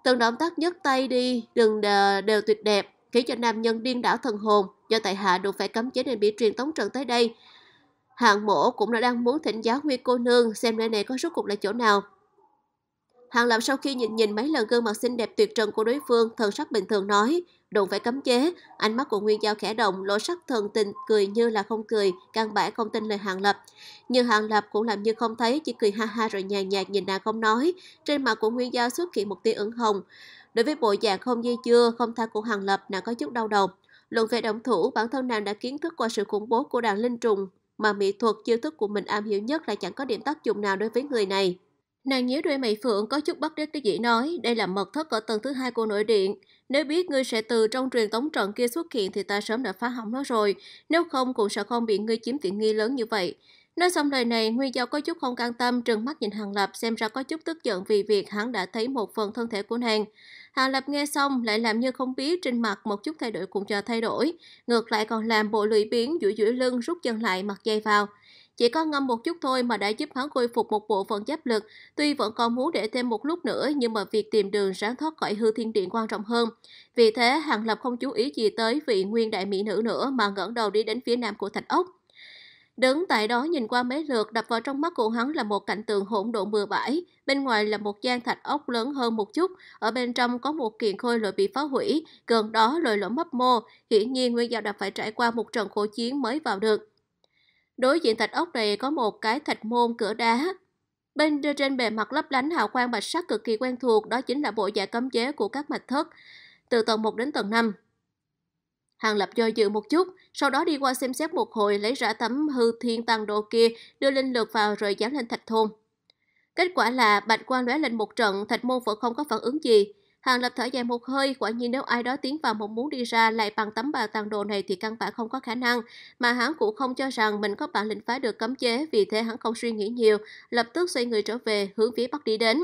Speaker 1: Từng động tác nhấc tay đi, đừng đều, tuyệt đẹp, khiến cho nam nhân điên đảo thần hồn. Do tại hạ đủ phải cấm chế nên bị truyền tống trận tới đây. Hạng mổ cũng là đang muốn thỉnh giáo nguyên cô nương xem nơi này có rốt cục là chỗ nào. Hàng lập sau khi nhìn nhìn mấy lần gương mặt xinh đẹp tuyệt trần của đối phương, thần sắc bình thường nói, đụng phải cấm chế, ánh mắt của Nguyên Giao khẽ động, lỗ sắc thần tình cười như là không cười, căn bản không tin lời Hàng Lập. Nhưng Hàng Lập cũng làm như không thấy, chỉ cười ha ha rồi nhàn nhạt nhìn nàng không nói, trên mặt của Nguyên Giao xuất hiện một tia ửng hồng. Đối với bộ dạng không dây chưa, không tha của Hàng Lập, nàng có chút đau đầu. Luận về động thủ, bản thân nàng đã kiến thức qua sự khủng bố của đàn linh trùng mà mỹ thuật chiêu thức của mình am hiểu nhất lại chẳng có điểm tác dụng nào đối với người này. Nàng nhíu đuôi mày phượng có chút bất đắc dĩ nói, đây là mật thất ở tầng thứ hai của nội điện. Nếu biết ngươi sẽ từ trong truyền tống trận kia xuất hiện thì ta sớm đã phá hỏng nó rồi, nếu không cũng sẽ không bị ngươi chiếm tiện nghi lớn như vậy. Nói xong lời này, Nguyên Giao có chút không can tâm, trừng mắt nhìn Hàng Lập xem ra có chút tức giận vì việc hắn đã thấy một phần thân thể của nàng. Hàng Lập nghe xong lại làm như không biết trên mặt một chút thay đổi cũng chờ thay đổi, ngược lại còn làm bộ lười biếng duỗi duỗi lưng rút chân lại mặc dây vào. Chỉ có ngâm một chút thôi mà đã giúp hắn khôi phục một bộ phận giáp lực, tuy vẫn còn muốn để thêm một lúc nữa nhưng mà việc tìm đường ráng thoát khỏi hư thiên điện quan trọng hơn. Vì thế, Hàng Lập không chú ý gì tới vị nguyên đại mỹ nữ nữa mà ngẩng đầu đi đến phía nam của thạch ốc. Đứng tại đó nhìn qua mấy lượt đập vào trong mắt của hắn là một cảnh tượng hỗn độn bừa bãi. Bên ngoài là một gian thạch ốc lớn hơn một chút, ở bên trong có một kiện khôi lội bị phá hủy, gần đó lồi lỗ mấp mô. Hiển nhiên Nguyên Giao đập phải trải qua một trận khổ chiến mới vào được. Đối diện thạch ốc này có một cái thạch môn cửa đá. Bên trên bề mặt lấp lánh hào quang bạch sắc cực kỳ quen thuộc đó chính là bộ dạ cấm chế của các mạch thất. Từ tầng 1 đến tầng 5, Hàng Lập do dự một chút, sau đó đi qua xem xét một hồi lấy ra tấm hư thiên tăng đồ kia, đưa linh lực vào rồi dán lên thạch thôn. Kết quả là bạch quan lóe lên một trận, thạch môn vẫn không có phản ứng gì. Hàng Lập thở dài một hơi, quả nhiên nếu ai đó tiến vào một muốn đi ra lại bằng tấm bà tàng đồ này thì căn bản không có khả năng, mà hắn cũng không cho rằng mình có bản lĩnh phá được cấm chế, vì thế hắn không suy nghĩ nhiều, lập tức xoay người trở về, hướng phía bắc đi đến.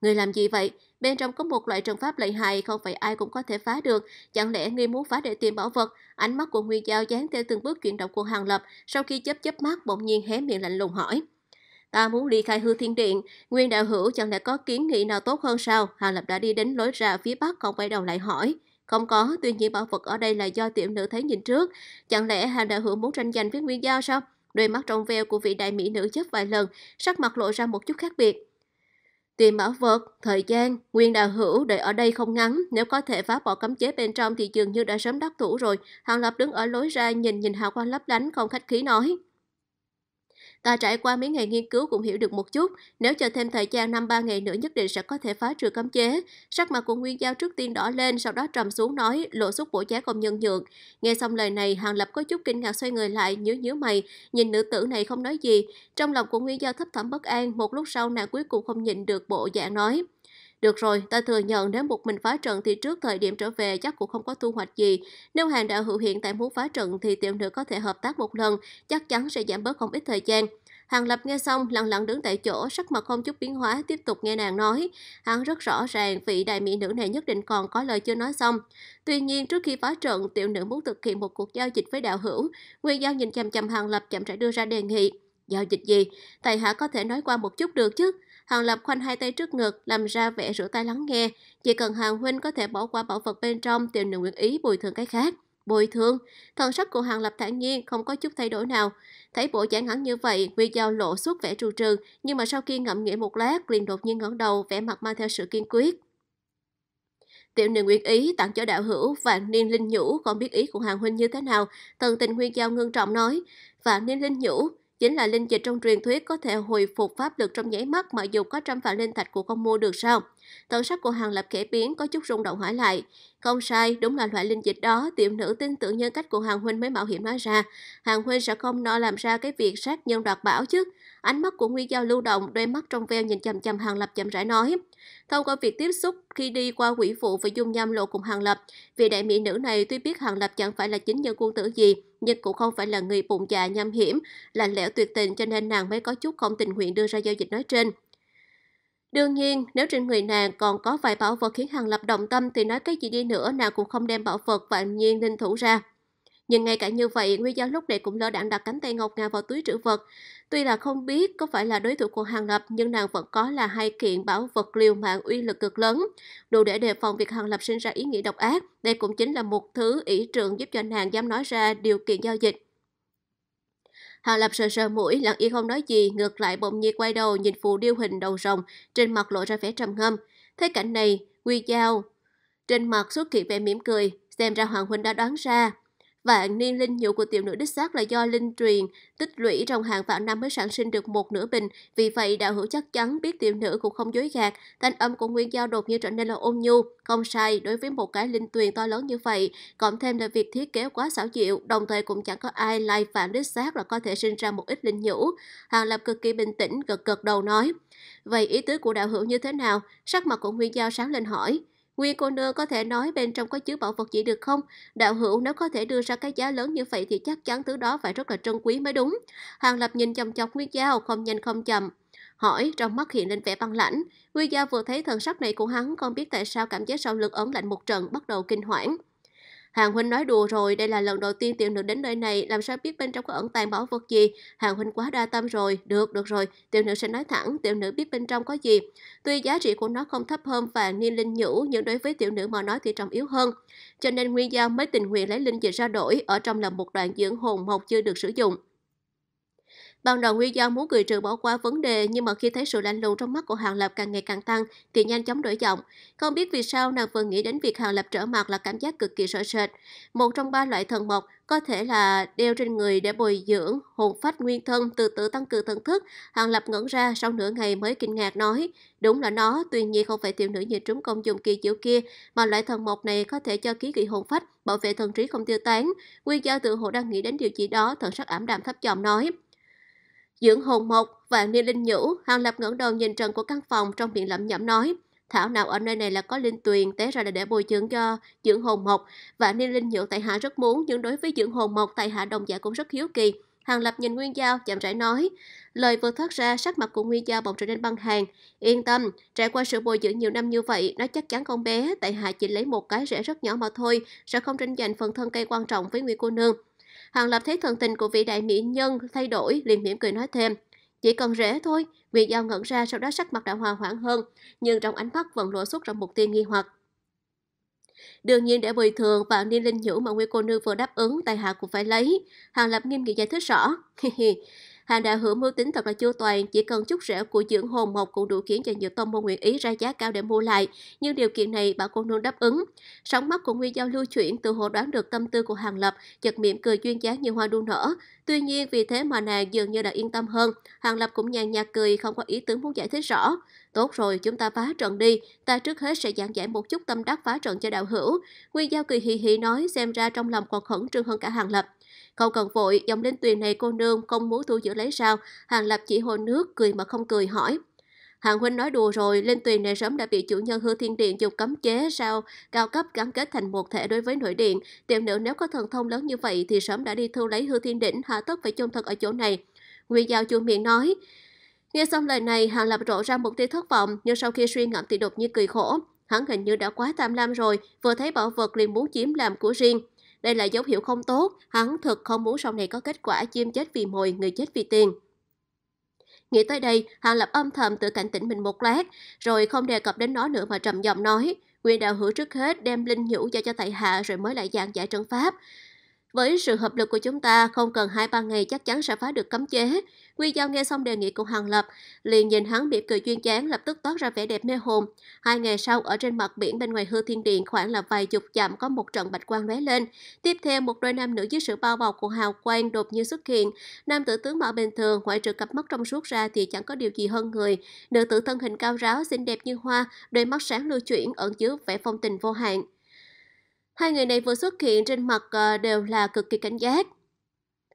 Speaker 1: Người làm gì vậy? Bên trong có một loại trận pháp lợi hại không phải ai cũng có thể phá được. Chẳng lẽ ngươi muốn phá để tìm bảo vật? Ánh mắt của Nguyên Giao dán theo từng bước chuyển động của Hàng Lập, sau khi chớp chớp mắt bỗng nhiên hé miệng lạnh lùng hỏi. Ta muốn ly khai hư thiên điện, Nguyên Đạo Hữu chẳng lẽ có kiến nghị nào tốt hơn sao? Hàng Lập đã đi đến lối ra phía bắc không quay đầu lại hỏi. Không có, tuy nhiên bảo vật ở đây là do tiểu nữ thấy nhìn trước. Chẳng lẽ Hàng Đạo Hữu muốn tranh giành với Nguyên Giao sao? Đôi mắt trong veo của vị đại mỹ nữ chớp vài lần, sắc mặt lộ ra một chút khác biệt. Tiền bảo vật, thời gian, Nguyên Đào Hữu để ở đây không ngắn, nếu có thể phá bỏ cấm chế bên trong thì dường như đã sớm đắc thủ rồi. Hàng Lập đứng ở lối ra nhìn nhìn hào quang lấp lánh không khách khí nói. Ta trải qua mấy ngày nghiên cứu cũng hiểu được một chút, nếu chờ thêm thời gian 5-3 ngày nữa nhất định sẽ có thể phá trừ cấm chế. Sắc mặt của Nguyên Giao trước tiên đỏ lên, sau đó trầm xuống nói, lộ xuất bộ giá công nhân nhượng. Nghe xong lời này, Hàng Lập có chút kinh ngạc xoay người lại, nhớ nhớ mày, nhìn nữ tử này không nói gì. Trong lòng của Nguyên Giao thấp thỏm bất an, một lúc sau nàng cuối cùng không nhịn được bộ dạng nói. Được rồi, ta thừa nhận nếu một mình phá trận thì trước thời điểm trở về chắc cũng không có thu hoạch gì. Nếu hàng đạo hữu hiện tại muốn phá trận thì tiểu nữ có thể hợp tác một lần, chắc chắn sẽ giảm bớt không ít thời gian. Hàng Lập nghe xong, lặng lặng đứng tại chỗ, sắc mặt không chút biến hóa, tiếp tục nghe nàng nói. Hắn rất rõ ràng vị đại mỹ nữ này nhất định còn có lời chưa nói xong. Tuy nhiên, trước khi phá trận, tiểu nữ muốn thực hiện một cuộc giao dịch với đạo hữu. Nguyên giao nhìn chằm chằm Hàng Lập chậm rãi đưa ra đề nghị. Giao dịch gì? Thầy hạ có thể nói qua một chút được chứ? Hàng Lập khoanh hai tay trước ngực, làm ra vẻ rửa tay lắng nghe. Chỉ cần Hàng Huynh có thể bỏ qua bảo vật bên trong, tiểu nữ nguyện ý bồi thường cái khác. Bồi thường? Thần sắc của Hàng Lập thản nhiên, không có chút thay đổi nào. Thấy bộ giảng hẳn như vậy, vì giao lộ suốt vẻ trù trừ, nhưng mà sau khi ngậm nghĩ một lát, liền đột nhiên ngẩng đầu, vẻ mặt mang theo sự kiên quyết. Tiểu nữ nguyện ý tặng cho đạo hữu Vạn Niên Linh Nhũ còn biết ý của Hàng Huynh như thế nào. Thần tình Nguyên Giao ngưng trọng nói. Vạn Niên Linh Nhũ, chính là linh dịch trong truyền thuyết có thể hồi phục pháp lực trong nháy mắt mà dù có trăm vạn linh thạch của con mua được sao? Thần sắc của Hàng Lập khẽ biến có chút rung động hỏi lại. Không sai, đúng là loại linh dịch đó, tiểu nữ tin tưởng nhân cách của Hàng Huynh mới mạo hiểm nói ra. Hàng Huynh sẽ không no làm ra cái việc sát nhân đoạt bảo chứ. Ánh mắt của Nguyên Giao lưu động, đôi mắt trong veo nhìn chầm chầm Hàng Lập chậm rãi nói. Thông qua việc tiếp xúc khi đi qua quỷ vụ và dung nham lộ cùng Hàng Lập, vị đại mỹ nữ này tuy biết Hàng Lập chẳng phải là chính nhân quân tử gì, nhưng cũng không phải là người bụng dạ nham hiểm, lạnh lẽo tuyệt tình cho nên nàng mới có chút không tình nguyện đưa ra giao dịch nói trên. Đương nhiên, nếu trên người nàng còn có vài bảo vật khiến Hàng Lập động tâm thì nói cái gì đi nữa nàng cũng không đem bảo vật và nhiên linh thủ ra. Nhưng ngay cả như vậy, Nguyên Giao lúc này cũng lỡ đạn đặt cánh tay ngọc ngà vào túi trữ vật. Tuy là không biết có phải là đối thủ của Hàng Lập nhưng nàng vẫn có là hai kiện bảo vật liều mạng uy lực cực lớn, đủ để đề phòng việc Hàng Lập sinh ra ý nghĩ độc ác. Đây cũng chính là một thứ ý trường giúp cho nàng dám nói ra điều kiện giao dịch. Hàng Lập sờ sờ mũi, lặng yên không nói gì, ngược lại bỗng nhiên quay đầu nhìn phù điêu hình đầu rồng, trên mặt lộ ra vẻ trầm ngâm. Thấy cảnh này, Quy Giao trên mặt xuất hiện vẻ mỉm cười, xem ra Hoàng Huynh đã đoán ra Vạn niên linh nhũ của tiệm nữ đích xác là do linh truyền, tích lũy trong hàng vạn năm mới sản sinh được một nửa bình. Vì vậy, đạo hữu chắc chắn biết tiệm nữ cũng không dối gạt, thanh âm của Nguyên Giao đột nhiên trở nên là ôn nhu. Không sai, đối với một cái linh tuyền to lớn như vậy, cộng thêm là việc thiết kế quá xảo diệu, đồng thời cũng chẳng có ai lai phạm đích xác là có thể sinh ra một ít linh nhũ. Hàng Lập cực kỳ bình tĩnh, gật gật đầu nói. Vậy ý tứ của đạo hữu như thế nào? Sắc mặt của Nguyên Giao sáng lên hỏi. Nguyên cô nương có thể nói bên trong có chứa bảo vật gì được không? Đạo hữu nếu có thể đưa ra cái giá lớn như vậy thì chắc chắn thứ đó phải rất là trân quý mới đúng. Hàng Lập nhìn chầm chọc Nguyên Giao không nhanh không chậm. Hỏi trong mắt hiện lên vẻ băng lãnh. Nguyên Giao vừa thấy thần sắc này của hắn không biết tại sao cảm giác sau lưng ấn lạnh một trận bắt đầu kinh hoảng. Hàng Huynh nói đùa rồi, đây là lần đầu tiên tiểu nữ đến nơi này, làm sao biết bên trong có ẩn tàng bảo vật gì. Hàng Huynh quá đa tâm rồi, được, được rồi, tiểu nữ sẽ nói thẳng, tiểu nữ biết bên trong có gì. Tuy giá trị của nó không thấp hơn vàng niên linh nhũ, nhưng đối với tiểu nữ mà nói thì trọng yếu hơn. Cho nên Nguyên Giao mới tình nguyện lấy linh dịch ra đổi, ở trong là một đoạn dưỡng hồn mộc chưa được sử dụng. Ban đầu Nguyên do muốn cười trừ bỏ qua vấn đề nhưng mà khi thấy sự lạnh lùng trong mắt của Hàng Lập càng ngày càng tăng thì nhanh chóng đổi giọng. Không biết vì sao nàng vừa nghĩ đến việc Hàng Lập trở mặt là cảm giác cực kỳ sợ sệt. Một trong ba loại thần mộc có thể là đeo trên người để bồi dưỡng hồn phách nguyên thân từ từ tăng cường thần thức. Hàng Lập ngẩn ra sau nửa ngày mới kinh ngạc nói đúng là nó tuy nhiên không phải tiểu nữ như trúng công dùng kỳ diệu kia mà loại thần mộc này có thể cho ký kỳ hồn phách bảo vệ thần trí không tiêu tán. Nguyên do tự hồ đang nghĩ đến điều gì đó thần sắc ảm đạm thấp giọng nói Dưỡng hồn một và ni linh nhũ, Hàng Lập ngẩng đầu nhìn trần của căn phòng trong miệng lẩm nhẩm nói. Thảo nào ở nơi này là có linh tuyền, té ra là để bồi dưỡng cho dưỡng hồn một và ni linh nhũ tại hạ rất muốn, nhưng đối với dưỡng hồn một tại hạ đồng giả cũng rất hiếu kỳ. Hàng Lập nhìn Nguyên Giao, chậm rãi nói. Lời vừa thoát ra, sắc mặt của Nguyên Giao bỗng trở nên băng hàng. Yên tâm, trải qua sự bồi dưỡng nhiều năm như vậy, nó chắc chắn con bé, tại hạ chỉ lấy một cái rễ rất nhỏ mà thôi, sẽ không tranh giành phần thân cây quan trọng với Nguyên cô nương. Hàng Lập thấy thần tình của vị đại mỹ nhân thay đổi, liền mỉm cười nói thêm. Chỉ cần rễ thôi, Nguyệt Giao ngẩn ra sau đó sắc mặt đã hòa hoãn hơn, nhưng trong ánh mắt vẫn lộ xuất ra một tia nghi hoặc. Đương nhiên để bồi thường và niên linh nhũ mà nguyên cô nương vừa đáp ứng tài hạ cũng phải lấy. Hàng Lập nghiêm nghị giải thích rõ. [laughs] Hàng đạo hữu mưu tính thật là chu toàn, chỉ cần chút rễ của dưỡng hồn mộc cũng đủ khiến cho nhiều tông môn nguyện ý ra giá cao để mua lại, nhưng điều kiện này bảo cô nương đáp ứng. Sóng mắt của Nguyên Giao lưu chuyển từ hồ đoán được tâm tư của Hàng Lập, chợt miệng cười duyên dáng như hoa đua nở. Tuy nhiên vì thế mà nàng dường như đã yên tâm hơn, Hàng Lập cũng nhàn nhạt cười không có ý tưởng muốn giải thích rõ. Tốt rồi, chúng ta phá trận đi, ta trước hết sẽ giảng giải một chút tâm đắc phá trận cho đạo hữu. Nguyên Giao cười hì hì nói xem ra trong lòng còn khẩn trương hơn cả Hàng Lập. Không cần vội, dòng linh tuyền này cô nương không muốn thu giữ lấy sao? Hàng Lập chỉ hồ nước, cười mà không cười hỏi. Hàng huynh nói đùa rồi, linh tuyền này sớm đã bị chủ nhân hư thiên điện dùng cấm chế sao cao cấp gắn kết thành một thể đối với nội điện. tiệm nữ nếu có thần thông lớn như vậy thì sớm đã đi thu lấy hư thiên đỉnh, hạ tất phải chôn thật ở chỗ này. Nguyên giao chu miệng nói. Nghe xong lời này, Hàng Lập rộ ra một tia thất vọng, nhưng sau khi suy ngẫm thì đột nhiên cười khổ. Hắn hình như đã quá tham lam rồi, vừa thấy bảo vật liền muốn chiếm làm của riêng. Đây là dấu hiệu không tốt, hắn thực không muốn sau này có kết quả chim chết vì mồi, người chết vì tiền. Nghĩ tới đây, Hàng Lập âm thầm tự cảnh tỉnh mình một lát, rồi không đề cập đến nó nữa mà trầm giọng nói. Nguyên đạo hữu trước hết đem linh nhũ cho cho tại hạ rồi mới lại giảng giải trận pháp. Với sự hợp lực của chúng ta, không cần 2-3 ngày chắc chắn sẽ phá được cấm chế. Quy Giao nghe xong đề nghị của Hàng Lập, liền nhìn hắn mỉm cười chuyên chán lập tức toát ra vẻ đẹp mê hồn. Hai ngày sau, ở trên mặt biển bên ngoài hư thiên điện khoảng là vài chục chạm có một trận bạch quang lóe lên. Tiếp theo, một đôi nam nữ dưới sự bao bọc của hào quang đột nhiên xuất hiện. Nam tử tướng mạo bình thường, ngoại trừ cặp mắt trong suốt ra thì chẳng có điều gì hơn người. Nữ tử thân hình cao ráo, xinh đẹp như hoa, đôi mắt sáng lưu chuyển ẩn chứa vẻ phong tình vô hạn. Hai người này vừa xuất hiện trên mặt ờ, đều là cực kỳ cảnh giác.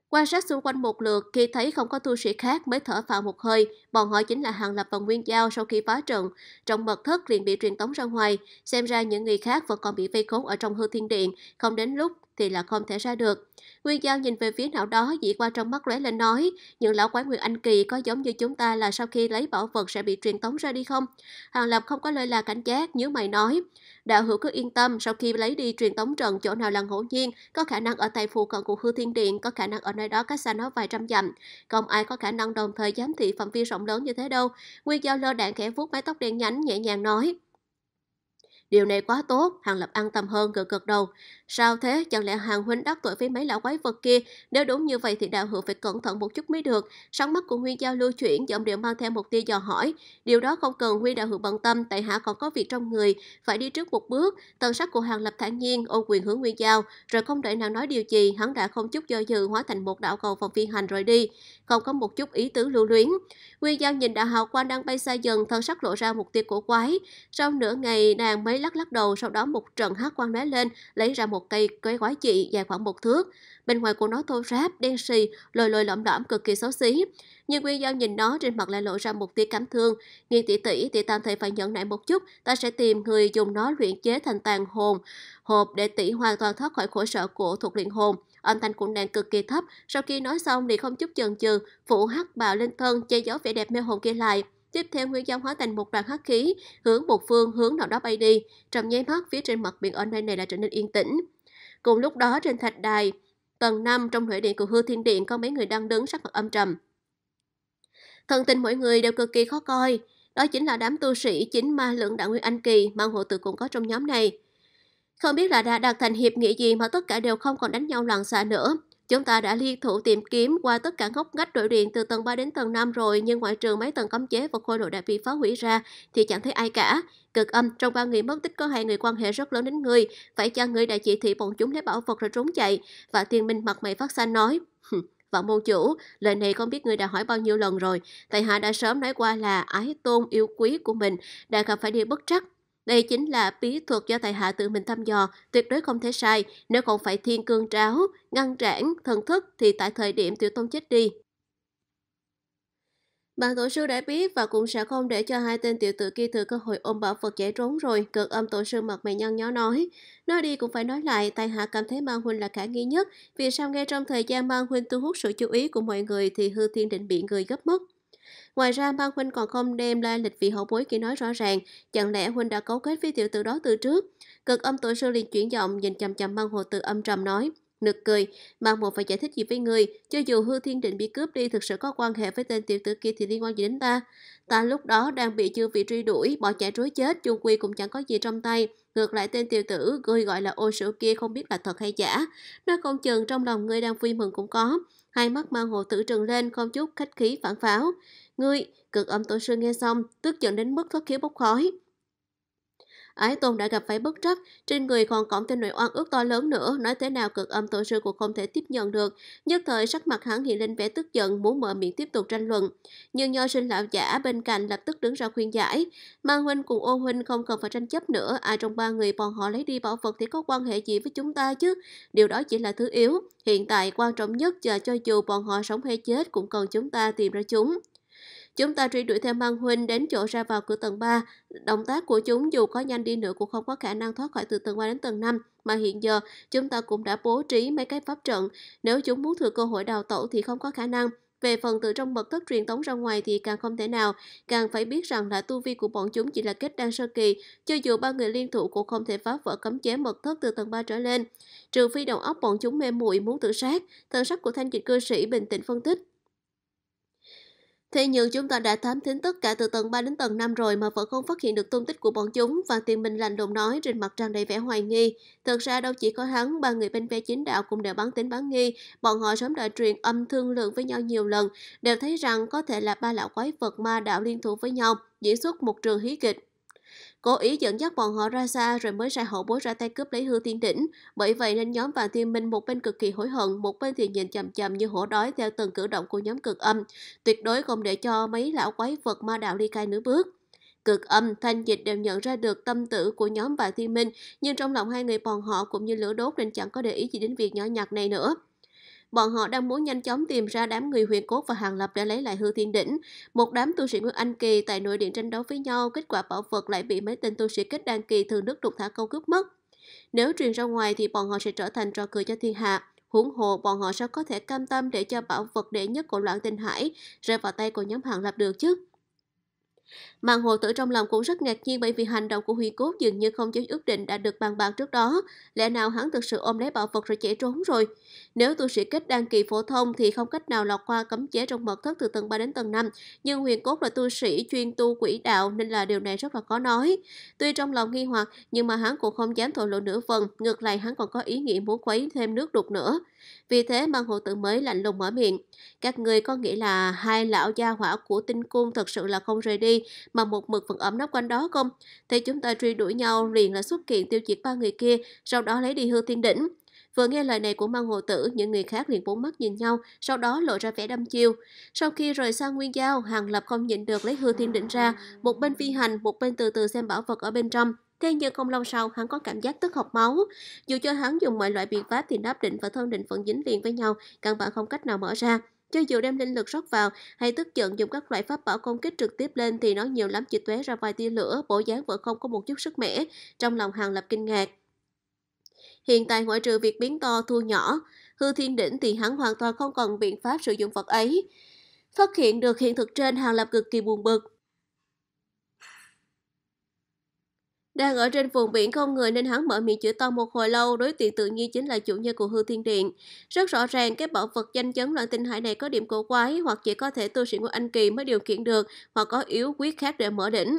Speaker 1: Quan sát xung quanh một lượt, khi thấy không có tu sĩ khác mới thở phào một hơi, bọn họ chính là Hàng Lập và Nguyên Giao sau khi phá trận. Trong mật thất liền bị truyền tống ra ngoài, xem ra những người khác vẫn còn bị vây khốn ở trong hư thiên điện, không đến lúc thì là không thể ra được. Nguyên Giao nhìn về phía nào đó dĩ qua trong mắt lóe lên nói, những lão quái Nguyệt Anh Kỳ có giống như chúng ta là sau khi lấy bảo vật sẽ bị truyền tống ra đi không? Hàng Lập không có lời là cảnh giác, nhớ mày nói. Đạo hữu cứ yên tâm, sau khi lấy đi truyền tống trận chỗ nào là ngẫu nhiên, có khả năng ở tay phù cận của hư thiên điện, có khả năng ở nơi đó cách xa nó vài trăm dặm. Không ai có khả năng đồng thời giám thị phạm vi rộng lớn như thế đâu. Nguyên Giao lơ đạn khẽ vuốt mái tóc đen nhánh nhẹ nhàng nói. Điều này quá tốt, Hàng Lập an tâm hơn gật gật đầu. Sao thế, chẳng lẽ Hàng Huynh đắc tội với mấy lão quái vật kia? Nếu đúng như vậy thì đạo hữu phải cẩn thận một chút mới được. Sáng mắt của Nguyên Giao lưu chuyển, giọng điệu mang theo một tia dò hỏi. Điều đó không cần Nguyên đạo hữu bận tâm, tại hạ còn có việc trong người, phải đi trước một bước. Tần sắc của Hàng Lập thản nhiên, ô quyền hướng Nguyên Giao, rồi không đợi nàng nói điều gì, hắn đã không chút do dự hóa thành một đạo cầu vòng phi hành rồi đi, không có một chút ý tứ lưu luyến. Nguyên Giao nhìn đạo hào quan đang bay xa dần, thân sắc lộ ra một tia cổ quái. Sau nửa ngày, nàng mới gói lắc lắc đầu, sau đó một trận hát quan nói lên, lấy ra một cây cây quái dị dài khoảng một thước. Bên ngoài của nó thô ráp, đen xì, lồi lồi lõm lõm cực kỳ xấu xí. Nhưng Nguyên Giao nhìn nó trên mặt lại lộ ra một tia cảm thương. nghiêng tỷ tỷ, thì tạm thời phải nhẫn nại một chút, ta sẽ tìm người dùng nó luyện chế thành tàn hồn, hộp để tỷ hoàn toàn thoát khỏi khổ sở của thuộc luyện hồn. Âm thanh cũng đang cực kỳ thấp, sau khi nói xong thì không chút chần chừ, phụ hắc bạo lên thân, che giấu vẻ đẹp mê hồn kia lại tiếp theo Nguyên Giang hóa thành một đoàn hắc khí hướng một phương hướng nào đó bay đi. Trong nháy mắt, phía trên mặt biển ở nơi này là trở nên yên tĩnh. Cùng lúc đó trên thạch đài, tầng 5 trong huệ điện của hư thiên điện có mấy người đang đứng sắc mặt âm trầm. Thần tình mỗi người đều cực kỳ khó coi. Đó chính là đám tu sĩ chính ma lượng đạo nguyên anh kỳ mang hộ tự cũng có trong nhóm này. Không biết là đã đạt thành hiệp nghị gì mà tất cả đều không còn đánh nhau loạn xạ nữa. Chúng ta đã liên thủ tìm kiếm qua tất cả ngóc ngách đội điện từ tầng 3 đến tầng 5 rồi, nhưng ngoại trừ mấy tầng cấm chế và khôi lỗi đã bị phá hủy ra thì chẳng thấy ai cả. Cực âm, trong ba người mất tích có hai người quan hệ rất lớn đến người, phải cho người đã chỉ thị bọn chúng lấy bảo vật rồi trốn chạy? Và thiên minh mặt mày phát xanh nói, Vạn môn chủ, lời này con biết người đã hỏi bao nhiêu lần rồi. Tại hạ đã sớm nói qua là ái tôn yêu quý của mình, đã gặp phải điều bất trắc, đây chính là bí thuật do tại hạ tự mình thăm dò, tuyệt đối không thể sai, nếu không phải thiên cương tráo, ngăn trảng, thần thức thì tại thời điểm tiểu tôn chết đi. Bạn tổ sư đã biết và cũng sẽ không để cho hai tên tiểu tử kia thừa cơ hội ôm bảo vật chạy trốn rồi, cực âm tổ sư mặt mày nhăn nhó nói. Nói đi cũng phải nói lại, tại hạ cảm thấy mang huynh là khả nghi nhất, vì sao ngay trong thời gian mang huynh thu hút sự chú ý của mọi người thì hư thiên định bị người gấp mất. Ngoài ra, ban huynh còn không đem la lịch vị hậu bối kia nói rõ ràng, chẳng lẽ huynh đã cấu kết với tiểu tử đó từ trước? Cực âm tuổi sư liền chuyển giọng nhìn chằm chằm băng hồ từ âm trầm nói. Nực cười, mang một phải giải thích gì với người, cho dù hư thiên định bị cướp đi thực sự có quan hệ với tên tiểu tử kia thì liên quan gì đến ta. Ta lúc đó đang bị chư vị truy đuổi, bỏ chạy rối chết, chung quy cũng chẳng có gì trong tay. Ngược lại tên tiểu tử ngươi gọi là ô sử kia không biết là thật hay giả. Nó không chừng trong lòng người đang vui mừng cũng có. Hai mắt mang hồ tử trừng lên không chút khách khí phản pháo. Ngươi, cực âm tổ sư nghe xong, tức giận đến mức thoát khiếu bốc khói. Ái Tôn đã gặp phải bất trắc, trên người còn cõng thêm nỗi oan ức to lớn nữa, nói thế nào cực âm tổ sư cũng không thể tiếp nhận được. Nhất thời sắc mặt hắn hiện lên vẻ tức giận, muốn mở miệng tiếp tục tranh luận. Nhưng nho sinh lão giả bên cạnh lập tức đứng ra khuyên giải. Mang huynh cùng ô huynh không cần phải tranh chấp nữa, ai trong ba người bọn họ lấy đi bảo vật thì có quan hệ gì với chúng ta chứ? Điều đó chỉ là thứ yếu. Hiện tại quan trọng nhất chờ cho dù bọn họ sống hay chết cũng cần chúng ta tìm ra chúng. Chúng ta truy đuổi theo Mang Huynh đến chỗ ra vào cửa tầng 3. Động tác của chúng dù có nhanh đi nữa cũng không có khả năng thoát khỏi từ tầng 3 đến tầng 5, mà hiện giờ chúng ta cũng đã bố trí mấy cái pháp trận. Nếu chúng muốn thừa cơ hội đào tẩu thì không có khả năng. Về phần từ trong mật thất truyền tống ra ngoài thì càng không thể nào, càng phải biết rằng là tu vi của bọn chúng chỉ là kết đan sơ kỳ, cho dù ba người liên thủ cũng không thể phá vỡ cấm chế mật thất từ tầng 3 trở lên. Trừ phi đầu óc bọn chúng mê muội muốn tự sát, thần sắc của thanh dịch cư sĩ bình tĩnh phân tích. Thế nhưng chúng ta đã thám thính tất cả từ tầng 3 đến tầng 5 rồi mà vẫn không phát hiện được tung tích của bọn chúng, và tiền Minh lành lùng nói trên mặt tràn đầy vẻ hoài nghi. Thật ra đâu chỉ có hắn, ba người bên phe chính đạo cũng đều bán tính bán nghi, bọn họ sớm đã truyền âm thương lượng với nhau nhiều lần, đều thấy rằng có thể là ba lão quái vật ma đạo liên thủ với nhau, diễn xuất một trường hí kịch cố ý dẫn dắt bọn họ ra xa rồi mới ra hậu bối ra tay cướp lấy hư thiên đỉnh. Bởi vậy nên nhóm và thiên minh một bên cực kỳ hối hận, một bên thì nhìn chầm chầm như hổ đói theo từng cử động của nhóm cực âm, tuyệt đối không để cho mấy lão quái vật ma đạo ly khai nửa bước. Cực âm, thanh dịch đều nhận ra được tâm tử của nhóm và thiên minh, nhưng trong lòng hai người bọn họ cũng như lửa đốt nên chẳng có để ý gì đến việc nhỏ nhặt này nữa. Bọn họ đang muốn nhanh chóng tìm ra đám người huyền cốt và hàng lập để lấy lại hư thiên đỉnh. Một đám tu sĩ Nguyên Anh kỳ tại nội điện tranh đấu với nhau, kết quả bảo vật lại bị mấy tên tu sĩ kết đan kỳ thường đức đục thả câu cướp mất. Nếu truyền ra ngoài thì bọn họ sẽ trở thành trò cười cho thiên hạ. Huống hồ bọn họ sao có thể cam tâm để cho bảo vật đệ nhất của loạn tinh hải rơi vào tay của nhóm hàng lập được chứ? Mạng hồ tử trong lòng cũng rất ngạc nhiên bởi vì hành động của Huy Cốt dường như không giống ước định đã được bàn bạc trước đó. Lẽ nào hắn thực sự ôm lấy bảo vật rồi chạy trốn rồi? Nếu tu sĩ kết đăng kỳ phổ thông thì không cách nào lọt qua cấm chế trong mật thất từ tầng 3 đến tầng 5. Nhưng Huyền Cốt là tu sĩ chuyên tu quỷ đạo nên là điều này rất là khó nói. Tuy trong lòng nghi hoặc nhưng mà hắn cũng không dám thổ lộ nửa phần. Ngược lại hắn còn có ý nghĩ muốn quấy thêm nước đục nữa. Vì thế mang hồ tử mới lạnh lùng mở miệng. Các người có nghĩ là hai lão gia hỏa của tinh cung thật sự là không rời đi mà một mực vẫn ẩm nấp quanh đó không? Thế chúng ta truy đuổi nhau liền là xuất kiện tiêu diệt ba người kia, sau đó lấy đi hư thiên đỉnh. Vừa nghe lời này của mang Hồ Tử, những người khác liền bốn mắt nhìn nhau, sau đó lộ ra vẻ đăm chiêu. Sau khi rời xa Nguyên Giao, Hàng Lập không nhịn được lấy hư thiên đỉnh ra, một bên phi hành, một bên từ từ xem bảo vật ở bên trong. Thế nhưng không lâu sau, hắn có cảm giác tức học máu. Dù cho hắn dùng mọi loại biện pháp thì nắp định và thân định vẫn dính liền với nhau, căn bản không cách nào mở ra. Cho dù đem linh lực rót vào hay tức giận dùng các loại pháp bảo công kích trực tiếp lên thì nó nhiều lắm chỉ tuế ra vài tia lửa, bộ dáng vẫn không có một chút sức mẻ. Trong lòng Hàng Lập kinh ngạc. Hiện tại ngoại trừ việc biến to thu nhỏ, hư thiên đỉnh thì hắn hoàn toàn không còn biện pháp sử dụng vật ấy. Phát hiện được hiện thực trên Hàng Lập cực kỳ buồn bực, Đang ở trên vùng biển không người nên hắn mở miệng chửi to một hồi lâu, đối tượng tự nhiên chính là chủ nhân của hư thiên điện. Rất rõ ràng cái bảo vật danh chấn loạn tinh hải này có điểm cổ quái hoặc chỉ có thể tu sĩ của anh Kỳ mới điều khiển được hoặc có yếu quyết khác để mở đỉnh.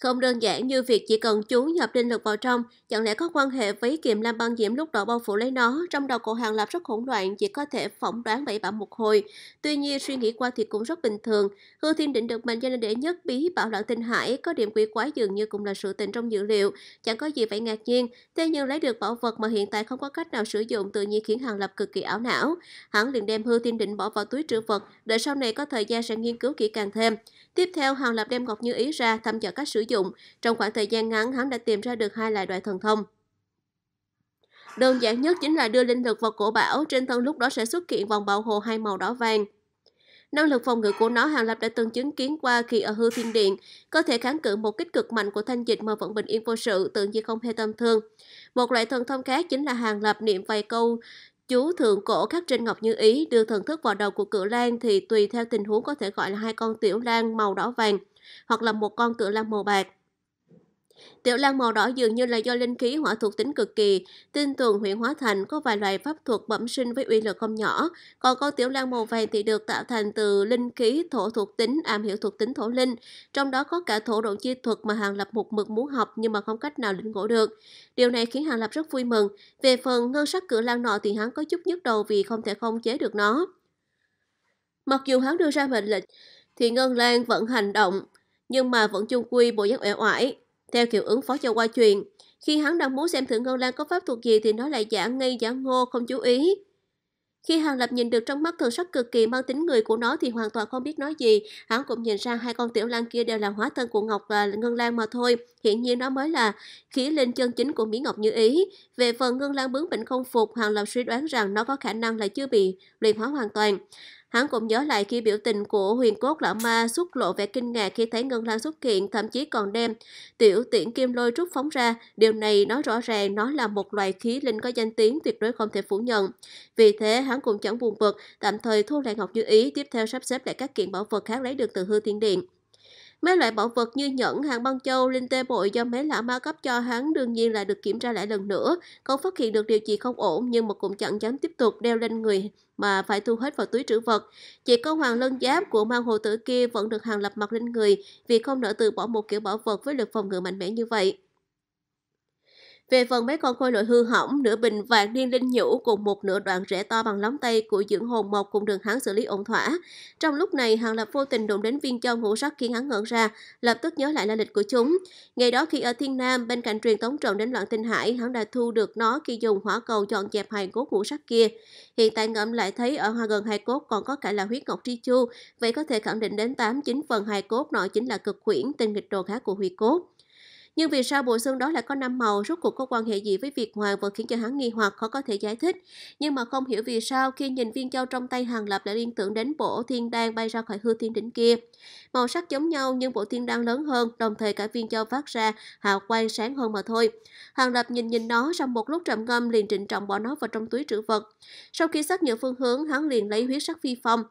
Speaker 1: Không đơn giản như việc chỉ cần chú nhập linh lực vào trong, chẳng lẽ có quan hệ với kiềm lam băng diễm lúc đó bao phủ lấy nó, trong đầu cậu Hàng Lập rất hỗn loạn, chỉ có thể phỏng đoán bậy bạ một hồi. Tuy nhiên suy nghĩ qua thì cũng rất bình thường, Hư Thiên định được mệnh cho nên để nhất bí bảo loạn tinh hải, có điểm quỷ quái dường như cũng là sự tình trong dự liệu, chẳng có gì phải ngạc nhiên, thế nhưng lấy được bảo vật mà hiện tại không có cách nào sử dụng tự nhiên khiến Hàng Lập cực kỳ ảo não. Hắn liền đem Hư Thiên định bỏ vào túi trữ vật, đợi sau này có thời gian sẽ nghiên cứu kỹ càng thêm. Tiếp theo, hoàng Lập đem Ngọc Như Ý ra thăm dò cách sử dụng. Trong khoảng thời gian ngắn, hắn đã tìm ra được hai loại loại thần thông. Đơn giản nhất chính là đưa linh lực vào cổ bảo, trên thân lúc đó sẽ xuất hiện vòng bảo hộ hai màu đỏ vàng. Năng lực phòng ngự của nó Hàng Lập đã từng chứng kiến qua khi ở hư thiên điện, có thể kháng cự một kích cực mạnh của thanh dịch mà vẫn bình yên vô sự, tự nhiên không hề tâm thương. Một loại thần thông khác chính là Hàng Lập niệm vài câu Chú thượng cổ khắc trên ngọc như ý đưa thần thức vào đầu của cự lan thì tùy theo tình huống có thể gọi là hai con tiểu lan màu đỏ vàng hoặc là một con cự lan màu bạc. Tiểu lan màu đỏ dường như là do linh khí hỏa thuộc tính cực kỳ, tin tưởng huyện hóa thành có vài loại pháp thuật bẩm sinh với uy lực không nhỏ, còn con tiểu lan màu vàng thì được tạo thành từ linh khí thổ thuộc tính, am hiểu thuộc tính thổ linh, trong đó có cả thổ độ chi thuật mà Hàng Lập một mực muốn học nhưng mà không cách nào lĩnh ngộ được. Điều này khiến Hàng Lập rất vui mừng. Về phần ngân sắc cửa lan nọ thì hắn có chút nhức đầu vì không thể không chế được nó. Mặc dù hắn đưa ra mệnh lệnh thì Ngân Lan vẫn hành động, nhưng mà vẫn chung quy bộ dáng uể oải, theo kiểu ứng phó cho qua chuyện. Khi hắn đang muốn xem thử Ngân Lan có pháp thuật gì thì nó lại giả ngây giả ngô không chú ý. Khi Hàng Lập nhìn được trong mắt thần sắc cực kỳ mang tính người của nó thì hoàn toàn không biết nói gì. Hắn cũng nhìn ra hai con tiểu lan kia đều là hóa thân của Ngọc và Ngân Lan mà thôi. Hiện nhiên nó mới là khí linh chân chính của Mỹ Ngọc như ý. Về phần Ngân Lan bướng bỉnh không phục, Hàng Lập suy đoán rằng nó có khả năng là chưa bị luyện hóa hoàn toàn. Hắn cũng nhớ lại khi biểu tình của huyền cốt lão ma xuất lộ vẻ kinh ngạc khi thấy Ngân Lan xuất hiện, thậm chí còn đem tiểu tiễn kim lôi rút phóng ra. Điều này nói rõ ràng nó là một loài khí linh có danh tiếng tuyệt đối không thể phủ nhận. Vì thế, hắn cũng chẳng buồn bực, tạm thời thu lại Ngọc Như Ý, tiếp theo sắp xếp lại các kiện bảo vật khác lấy được từ hư thiên điện. Mấy loại bảo vật như nhẫn, hàng băng châu, linh tê bội do mấy lão ma cấp cho hắn đương nhiên là được kiểm tra lại lần nữa. Cậu phát hiện được điều gì không ổn nhưng mà cũng chẳng dám tiếp tục đeo lên người mà phải thu hết vào túi trữ vật. Chỉ có hoàng lân giáp của mang hồ tử kia vẫn được hàng lập mặt lên người vì không nỡ từ bỏ một kiểu bảo vật với lực phòng ngự mạnh mẽ như vậy. Về phần mấy con khôi lội hư hỏng, nửa bình vàng niên linh nhũ cùng một nửa đoạn rễ to bằng lóng tay của dưỡng hồn mộc cũng được hắn xử lý ổn thỏa. Trong lúc này, Hàng Lập vô tình đụng đến viên châu ngũ sắc khiến hắn ngẩn ra, lập tức nhớ lại la lịch của chúng. Ngày đó khi ở Thiên Nam, bên cạnh truyền tống trận đến loạn tinh hải, hắn đã thu được nó khi dùng hỏa cầu dọn dẹp hài cốt ngũ sắc kia. Hiện tại ngẫm lại thấy ở hoa gần hài cốt còn có cả là huyết ngọc tri chu, vậy có thể khẳng định đến 8-9 phần hài cốt nọ chính là cực quyển tinh nghịch đồ khác của huy cốt. Nhưng vì sao bộ xương đó lại có năm màu, rốt cuộc có quan hệ gì với việc hoàng vẫn khiến cho hắn nghi hoặc khó có thể giải thích. Nhưng mà không hiểu vì sao khi nhìn viên châu trong tay Hàng Lập lại liên tưởng đến bộ thiên đan bay ra khỏi hư thiên đỉnh kia. Màu sắc giống nhau nhưng bộ thiên đan lớn hơn, đồng thời cả viên châu phát ra hào quang sáng hơn mà thôi. Hàng Lập nhìn nhìn nó sau một lúc trầm ngâm liền trịnh trọng bỏ nó vào trong túi trữ vật. Sau khi xác nhận phương hướng, hắn liền lấy huyết sắc phi phong,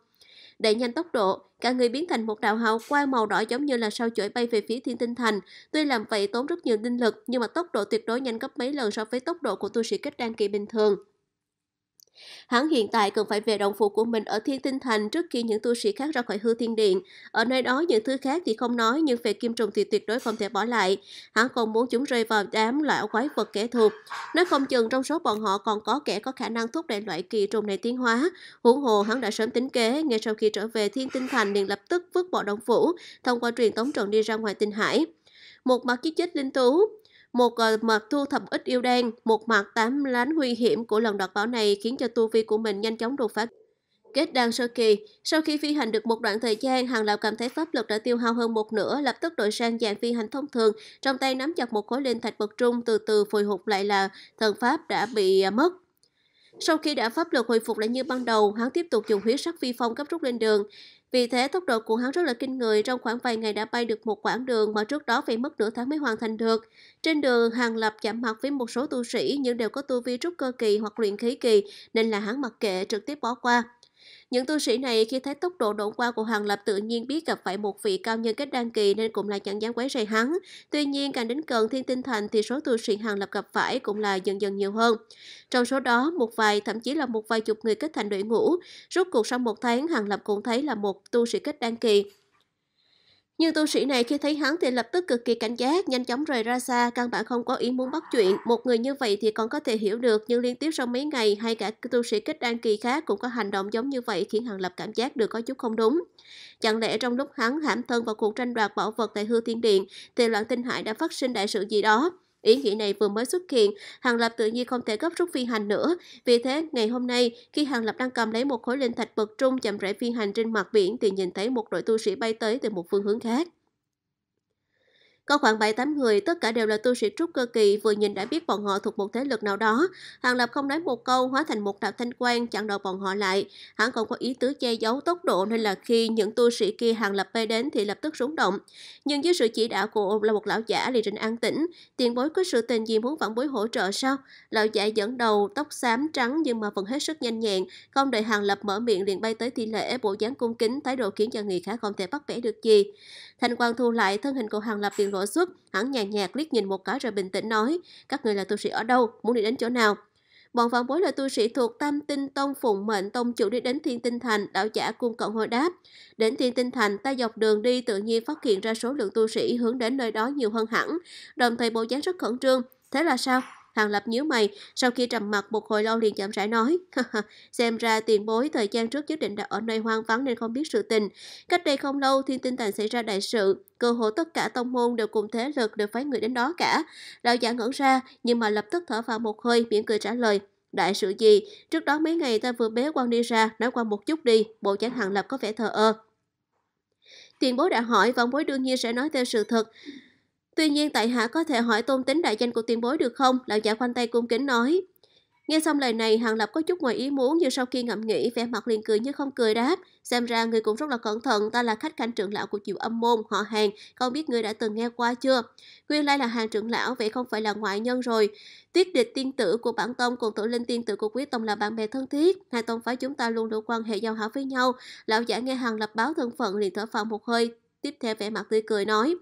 Speaker 1: Đẩy nhanh tốc độ, cả người biến thành một đạo hào quang màu đỏ giống như là sao chổi bay về phía thiên tinh thành. Tuy làm vậy tốn rất nhiều tinh lực, nhưng mà tốc độ tuyệt đối nhanh gấp mấy lần so với tốc độ của tu sĩ kết đăng kỳ bình thường. Hắn hiện tại cần phải về động phủ của mình ở Thiên Tinh Thành trước khi những tu sĩ khác ra khỏi hư thiên điện. Ở nơi đó những thứ khác thì không nói nhưng về kim trùng thì tuyệt đối không thể bỏ lại. Hắn không muốn chúng rơi vào đám loại quái vật kẻ thù. Nói không chừng trong số bọn họ còn có kẻ có khả năng thúc đẩy loại kỳ trùng này tiến hóa. Huống hồ hắn đã sớm tính kế, ngay sau khi trở về Thiên Tinh Thành liền lập tức vứt bỏ động phủ, thông qua truyền tống trận đi ra ngoài tinh hải một mặt chiếc chết linh tú. Một ờ, mặt thu thập ít yêu đen, một mặt tám lán nguy hiểm của lần đoạt bảo này khiến cho tu vi của mình nhanh chóng đột phá kết đan sơ kỳ. Sau khi phi hành được một đoạn thời gian, Hàng Lập cảm thấy pháp lực đã tiêu hao hơn một nửa, lập tức đổi sang dạng phi hành thông thường, trong tay nắm chặt một khối linh thạch bậc trung từ từ phhồi hụt lại là thần pháp đã bị à, mất. Sau khi đã pháp lực hồi phục lại như ban đầu, hắn tiếp tục dùng huyết sắc phi phong cấp rút lên đường. Vì thế, tốc độ của hắn rất là kinh người, trong khoảng vài ngày đã bay được một quãng đường mà trước đó phải mất nửa tháng mới hoàn thành được. Trên đường, Hàng Lập chạm mặt với một số tu sĩ nhưng đều có tu vi trúc cơ kỳ hoặc luyện khí kỳ, nên là hắn mặc kệ trực tiếp bỏ qua. Những tu sĩ này khi thấy tốc độ độn qua của Hoàng Lập tự nhiên biết gặp phải một vị cao nhân kết đăng kỳ nên cũng là chẳng dám quấy rầy hắn. Tuy nhiên càng đến gần Thiên Tinh Thành thì số tu sĩ Hoàng Lập gặp phải cũng là dần dần nhiều hơn. Trong số đó, một vài thậm chí là một vài chục người kết thành đội ngũ. Rốt cuộc sau một tháng, Hoàng Lập cũng thấy là một tu sĩ kết đăng kỳ nhưng tu sĩ này khi thấy hắn thì lập tức cực kỳ cảnh giác, nhanh chóng rời ra xa, căn bản không có ý muốn bắt chuyện. Một người như vậy thì còn có thể hiểu được, nhưng liên tiếp trong mấy ngày hay cả tu sĩ kết đan kỳ khác cũng có hành động giống như vậy khiến Hàng Lập cảm giác được có chút không đúng. Chẳng lẽ trong lúc hắn hãm thân vào cuộc tranh đoạt bảo vật tại Hư Thiên Điện thì loạn tinh hải đã phát sinh đại sự gì đó? Ý nghĩ này vừa mới xuất hiện, Hàng Lập tự nhiên không thể gấp rút phi hành nữa. Vì thế, ngày hôm nay, khi Hàng Lập đang cầm lấy một khối linh thạch bậc trung chậm rãi phi hành trên mặt biển thì nhìn thấy một đội tu sĩ bay tới từ một phương hướng khác. Có khoảng 7-8 người, tất cả đều là tu sĩ trúc cơ kỳ, vừa nhìn đã biết bọn họ thuộc một thế lực nào đó. Hàng Lập không nói một câu, hóa thành một đạo thanh quan chặn đầu bọn họ lại. Hắn còn có ý tứ che giấu tốc độ nên là khi những tu sĩ kia Hàng Lập bay đến thì lập tức rúng động. Nhưng dưới sự chỉ đạo của là một lão giả liền rình an tĩnh, tiền bối có sự tình gì muốn vãn bối hỗ trợ sao? Lão giả dẫn đầu, tóc xám trắng nhưng mà vẫn hết sức nhanh nhẹn, không đợi Hàng Lập mở miệng liền bay tới thi lễ bộ dáng cung kính, thái độ khiến cho người khác không thể bắt bẻ được gì. Thanh Quang thu lại thân hình của Hàng Lập liền lộ xuất, hắn nhàn nhạt liếc nhìn một cái rồi bình tĩnh nói, các người là tu sĩ ở đâu, muốn đi đến chỗ nào? Bọn vạn bối là tu sĩ thuộc Tam Tinh Tông Phụng Mệnh Tông chủ đi đến Thiên Tinh Thành, đạo giả cung cộng hồi đáp. Đến Thiên Tinh Thành, ta dọc đường đi tự nhiên phát hiện ra số lượng tu sĩ hướng đến nơi đó nhiều hơn hẳn, đồng thời bộ dáng rất khẩn trương. Thế là sao? Hàng Lập nhíu mày, sau khi trầm mặt một hồi lâu liền chậm rãi nói. Xem ra tiền bối thời gian trước nhất định đã ở nơi hoang vắng nên không biết sự tình. Cách đây không lâu, thiên tinh thành xảy ra đại sự, cơ hội tất cả tông môn đều cùng thế lực đều phái người đến đó cả. Lão giả ngẩn ra, nhưng mà lập tức thở vào một hơi, miễn cười trả lời. Đại sự gì? Trước đó mấy ngày ta vừa bế quan đi ra, nói qua một chút đi, bộ chán Hàng Lập có vẻ thờ ơ. Tiền bối đã hỏi, vọng bối đương nhiên sẽ nói theo sự thật. Tuy nhiên tại hạ có thể hỏi tôn tính đại danh của tiền bối được không? Lão giả khoanh tay cung kính nói. Nghe xong lời này, Hàng Lập có chút ngoài ý muốn nhưng sau khi ngẫm nghĩ, vẻ mặt liền cười như không cười đáp. Xem ra người cũng rất là cẩn thận, ta là khách khanh trưởng lão của chịu âm môn, họ hàng, không biết người đã từng nghe qua chưa? Nguyên lai là hàng trưởng lão, vậy không phải là ngoại nhân rồi. Tiết địch tiên tử của bản tông cùng tổ linh tiên tử của quý tông là bạn bè thân thiết, hai tông phái chúng ta luôn đủ quan hệ giao hảo với nhau. Lão giả nghe Hàng Lập báo thân phận liền thở phào một hơi, tiếp theo vẻ mặt tươi cười nói.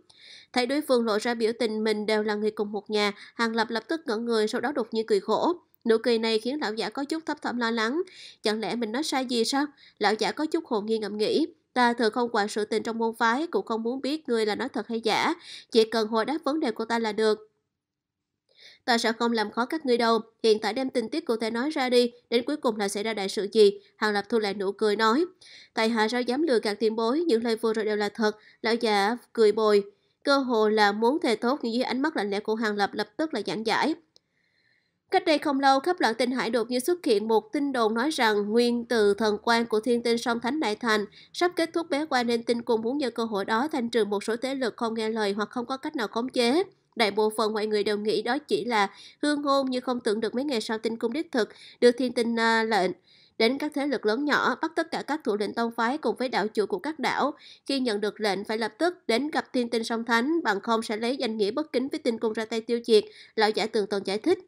Speaker 1: Thấy đối phương lộ ra biểu tình mình đều là người cùng một nhà, Hàng Lập lập tức ngẩn người sau đó đột nhiên cười khổ. Nụ cười này khiến lão giả có chút thấp thỏm lo lắng. Chẳng lẽ mình nói sai gì sao? Lão giả có chút hồn nghi ngẫm nghĩ. Ta thường không quản sự tình trong môn phái, cũng không muốn biết người là nói thật hay giả. Chỉ cần hồi đáp vấn đề của ta là được. Ta sẽ không làm khó các ngươi đâu. Hiện tại đem tình tiết cụ thể nói ra đi, đến cuối cùng là xảy ra đại sự gì? Hàng Lập thu lại nụ cười nói. Tại hạ sao dám lừa gạt tiền bối, những lời vừa rồi đều là thật. Lão giả cười bồi cơ hồ là muốn thề thốt nhưng dưới ánh mắt lạnh lẽo của Hàng Lập lập tức là giảng giải. Cách đây không lâu, khắp loạn tinh hải đột nhiên xuất hiện một tin đồn nói rằng nguyên từ thần quan của thiên tinh song thánh đại thành sắp kết thúc bế quan nên tinh cung muốn nhờ cơ hội đó thành trừ một số thế lực không nghe lời hoặc không có cách nào khống chế. Đại bộ phận mọi người đều nghĩ đó chỉ là hương ngôn nhưng không tưởng được mấy ngày sau tinh cung đích thực được thiên tinh à, lệnh đến các thế lực lớn nhỏ bắt tất cả các thủ lĩnh tông phái cùng với đạo chủ của các đảo. Khi nhận được lệnh phải lập tức đến gặp thiên tinh song thánh, bằng không sẽ lấy danh nghĩa bất kính với tinh cung ra tay tiêu diệt, lão giả tường tần giải thích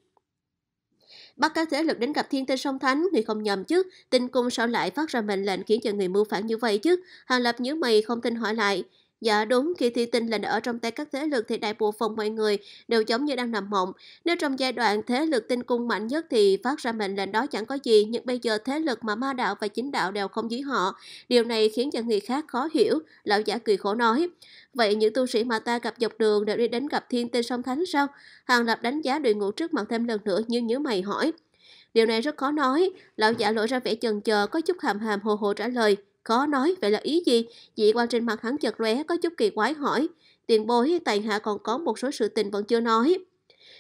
Speaker 1: bắt các thế lực đến gặp thiên tinh song thánh người không nhầm chứ tinh cung sao lại phát ra mệnh lệnh khiến cho người mưu phản như vậy chứ hàng lập nhớ mày không tin hỏi lại Dạ đúng, khi thi tinh lệnh ở trong tay các thế lực thì đại bộ phận mọi người đều giống như đang nằm mộng. Nếu trong giai đoạn thế lực tinh cung mạnh nhất thì phát ra mệnh lệnh đó chẳng có gì, nhưng bây giờ thế lực mà ma đạo và chính đạo đều không dưới họ. Điều này khiến cho người khác khó hiểu, lão giả cười khổ nói. Vậy những tu sĩ mà ta gặp dọc đường đều đi đến gặp thiên tinh song thánh sao? Hàng Lập đánh giá đội ngũ trước mặt thêm lần nữa nhưng nhớ mày hỏi. Điều này rất khó nói, lão giả lộ ra vẻ chần chờ có chút hàm hàm hồ hồ trả lời. Khó nói, vậy là ý gì? Dị quan trên mặt hắn chật lóe có chút kỳ quái hỏi. Tiền bối, tài hạ còn có một số sự tình vẫn chưa nói.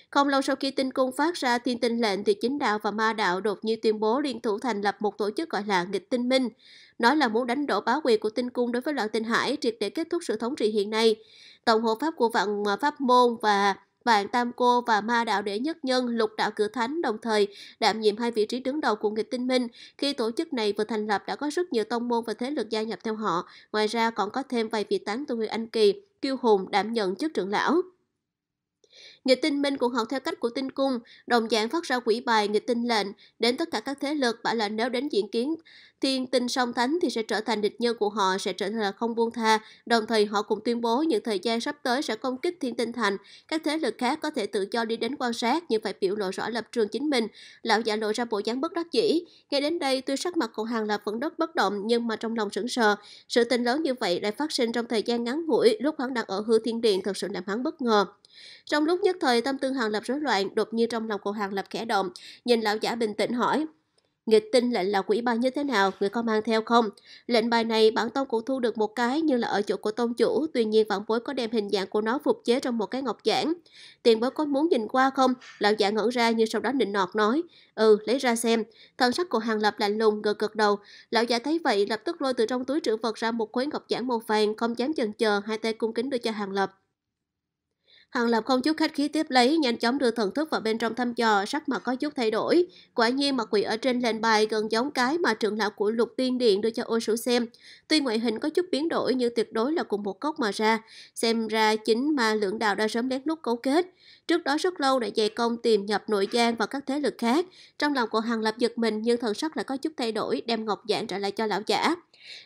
Speaker 1: Không lâu sau khi tinh cung phát ra thiên tinh lệnh thì chính đạo và ma đạo đột nhiên tuyên bố liên thủ thành lập một tổ chức gọi là nghịch tinh minh. Nói là muốn đánh đổ bá quyền của tinh cung đối với loạn tinh hải triệt để kết thúc sự thống trị hiện nay. Tổng hộ pháp của vạn à, pháp môn và Vạn Tam Cô và Ma Đạo đệ Nhất Nhân, Lục Đạo Cửa Thánh đồng thời đảm nhiệm hai vị trí đứng đầu của nghịch tinh minh. Khi tổ chức này vừa thành lập đã có rất nhiều tông môn và thế lực gia nhập theo họ. Ngoài ra còn có thêm vài vị tán tu Huy Anh Kỳ, Kiêu Hùng đảm nhận chức trưởng lão. Nghịch tinh minh cũng học theo cách của tinh cung, đồng dạng phát ra quỷ bài nghịch tinh lệnh đến tất cả các thế lực bảo là nếu đến diễn kiến thiên tinh song thánh thì sẽ trở thành địch nhân của họ sẽ trở thành là không buông tha. Đồng thời họ cũng tuyên bố những thời gian sắp tới sẽ công kích thiên tinh thành. Các thế lực khác có thể tự do đi đến quan sát nhưng phải biểu lộ rõ lập trường chính mình. Lão giả lộ ra bộ dáng bất đắc dĩ. Ngay đến đây tuy sắc mặt của hàng lập vẫn rất bất động nhưng mà trong lòng sững sờ. Sự tình lớn như vậy lại phát sinh trong thời gian ngắn ngủi lúc hắn đang ở hư thiên điện thật sự làm hắn bất ngờ. Trong lúc nhất thời tâm tư Hàng Lập rối loạn, đột nhiên trong lòng cô Hàng Lập khẽ động, nhìn lão giả bình tĩnh hỏi. Nghịch tinh lệnh là quỷ bài như thế nào, người có mang theo không? Lệnh bài này bản tông cũng thu được một cái nhưng là ở chỗ của tôn chủ, tuy nhiên vạn bối có đem hình dạng của nó phục chế trong một cái ngọc giản. Tiền bối có muốn nhìn qua không? Lão giả ngẩn ra nhưng sau đó nịnh nọt nói. Ừ, lấy ra xem. Thần sắc của hàng lập lạnh lùng, gật gật đầu. Lão giả thấy vậy lập tức lôi từ trong túi trữ vật ra một khối ngọc giản màu vàng, không dám chần chờ, hai tay cung kính đưa cho hàng lập. Hàng Lập không chút khách khí tiếp lấy, nhanh chóng đưa thần thức vào bên trong thăm dò, sắc mặt có chút thay đổi. Quả nhiên mặt quỷ ở trên lệnh bài gần giống cái mà trưởng lão của lục tiên điện đưa cho ô sử xem. Tuy ngoại hình có chút biến đổi nhưng tuyệt đối là cùng một cốc mà ra. Xem ra chính mà lượng đạo đã sớm lén lút cấu kết. Trước đó rất lâu đã dày công tìm nhập nội gian và các thế lực khác. Trong lòng của Hàng Lập giật mình nhưng thần sắc lại có chút thay đổi, đem ngọc giản trả lại cho lão giả.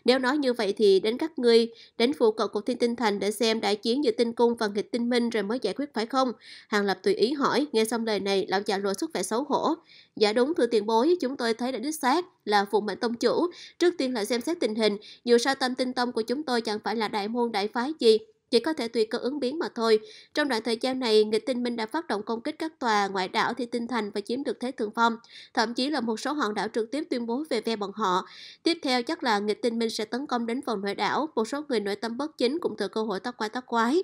Speaker 1: Nếu nói như vậy thì đến các ngươi, đến phụ cận của Thiên Tinh Thành để xem đại chiến giữa tinh cung và nghịch tinh minh rồi mới giải quyết phải không? Hàng Lập tùy ý hỏi, nghe xong lời này, lão già lộ xuất vẻ xấu hổ. Dạ đúng thưa tiền bối, chúng tôi thấy đã đích xác là phụ mệnh tông chủ. Trước tiên lại xem xét tình hình, dù sao tâm tinh tông của chúng tôi chẳng phải là đại môn đại phái gì, chỉ có thể tùy cơ ứng biến mà thôi. Trong đoạn thời gian này, nghịch tinh minh đã phát động công kích các tòa ngoại đảo thì tinh thành và chiếm được thế thượng phong. Thậm chí là một số hòn đảo trực tiếp tuyên bố về ve bọn họ. Tiếp theo chắc là nghịch tinh minh sẽ tấn công đến vòng nội đảo, một số người nội tâm bất chính cũng thừa cơ hội tác quái tác quái.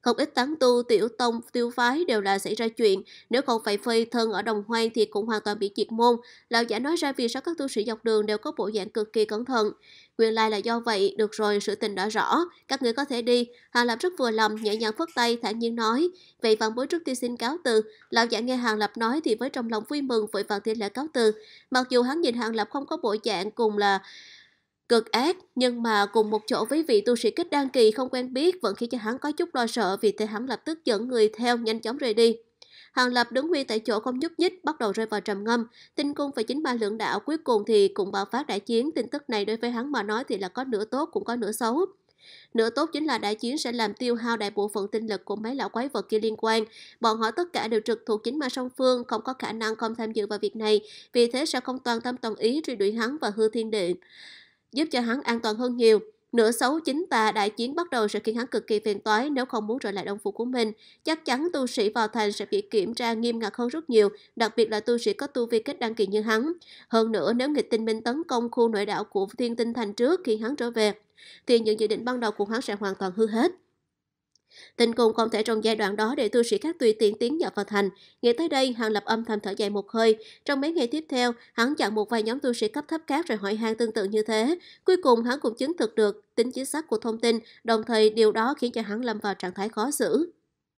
Speaker 1: Không ít tán tu, tiểu tông, tiêu phái đều là xảy ra chuyện, nếu không phải phê thân ở đồng hoang thì cũng hoàn toàn bị diệt môn. Lão giả nói ra vì sao các tu sĩ dọc đường đều có bộ dạng cực kỳ cẩn thận. Nguyên lai là do vậy, được rồi, sự tình đã rõ, các người có thể đi. Hàng Lập rất vừa lòng, nhẹ nhàng phất tay, thản nhiên nói. Vậy vạn bối trước tiên xin cáo từ. Lão giả nghe Hàng Lập nói thì với trong lòng vui mừng vội vàng thiên lễ cáo từ. Mặc dù hắn nhìn Hàng Lập không có bộ dạng cùng là Cực ác, nhưng mà cùng một chỗ với vị tu sĩ kích đan kỳ không quen biết vẫn khiến cho hắn có chút lo sợ vì thế hắn lập tức dẫn người theo nhanh chóng rời đi. Hàng Lập đứng nguyên tại chỗ không nhúc nhích, bắt đầu rơi vào trầm ngâm. Tinh cung và chính ba lượng đạo cuối cùng thì cũng bạo phát đại chiến, tin tức này đối với hắn mà nói thì là có nửa tốt cũng có nửa xấu. Nửa tốt chính là đại chiến sẽ làm tiêu hao đại bộ phận tinh lực của mấy lão quái vật kia liên quan. Bọn họ tất cả đều trực thuộc chính ma song phương, không có khả năng không tham dự vào việc này, vì thế sẽ không toàn tâm toàn ý truy đuổi hắn và hư thiên điện giúp cho hắn an toàn hơn nhiều. Nửa xấu chính tà đại chiến bắt đầu sẽ khiến hắn cực kỳ phiền toái nếu không muốn trở lại Đông phủ của mình. Chắc chắn tu sĩ vào thành sẽ bị kiểm tra nghiêm ngặt hơn rất nhiều, đặc biệt là tu sĩ có tu vi kết đăng kỳ như hắn. Hơn nữa, nếu nghịch tinh minh tấn công khu nội đảo của thiên tinh thành trước khi hắn trở về, thì những dự định ban đầu của hắn sẽ hoàn toàn hư hết. Tình cùng không thể trong giai đoạn đó để tu sĩ khác tùy tiện tiến nhập vào thành. Nghĩ tới đây, Hàng lập âm thầm thở dài một hơi. Trong mấy ngày tiếp theo, hắn chặn một vài nhóm tu sĩ cấp thấp khác rồi hỏi han tương tự như thế. Cuối cùng hắn cũng chứng thực được tính chính xác của thông tin, đồng thời điều đó khiến cho hắn lâm vào trạng thái khó xử.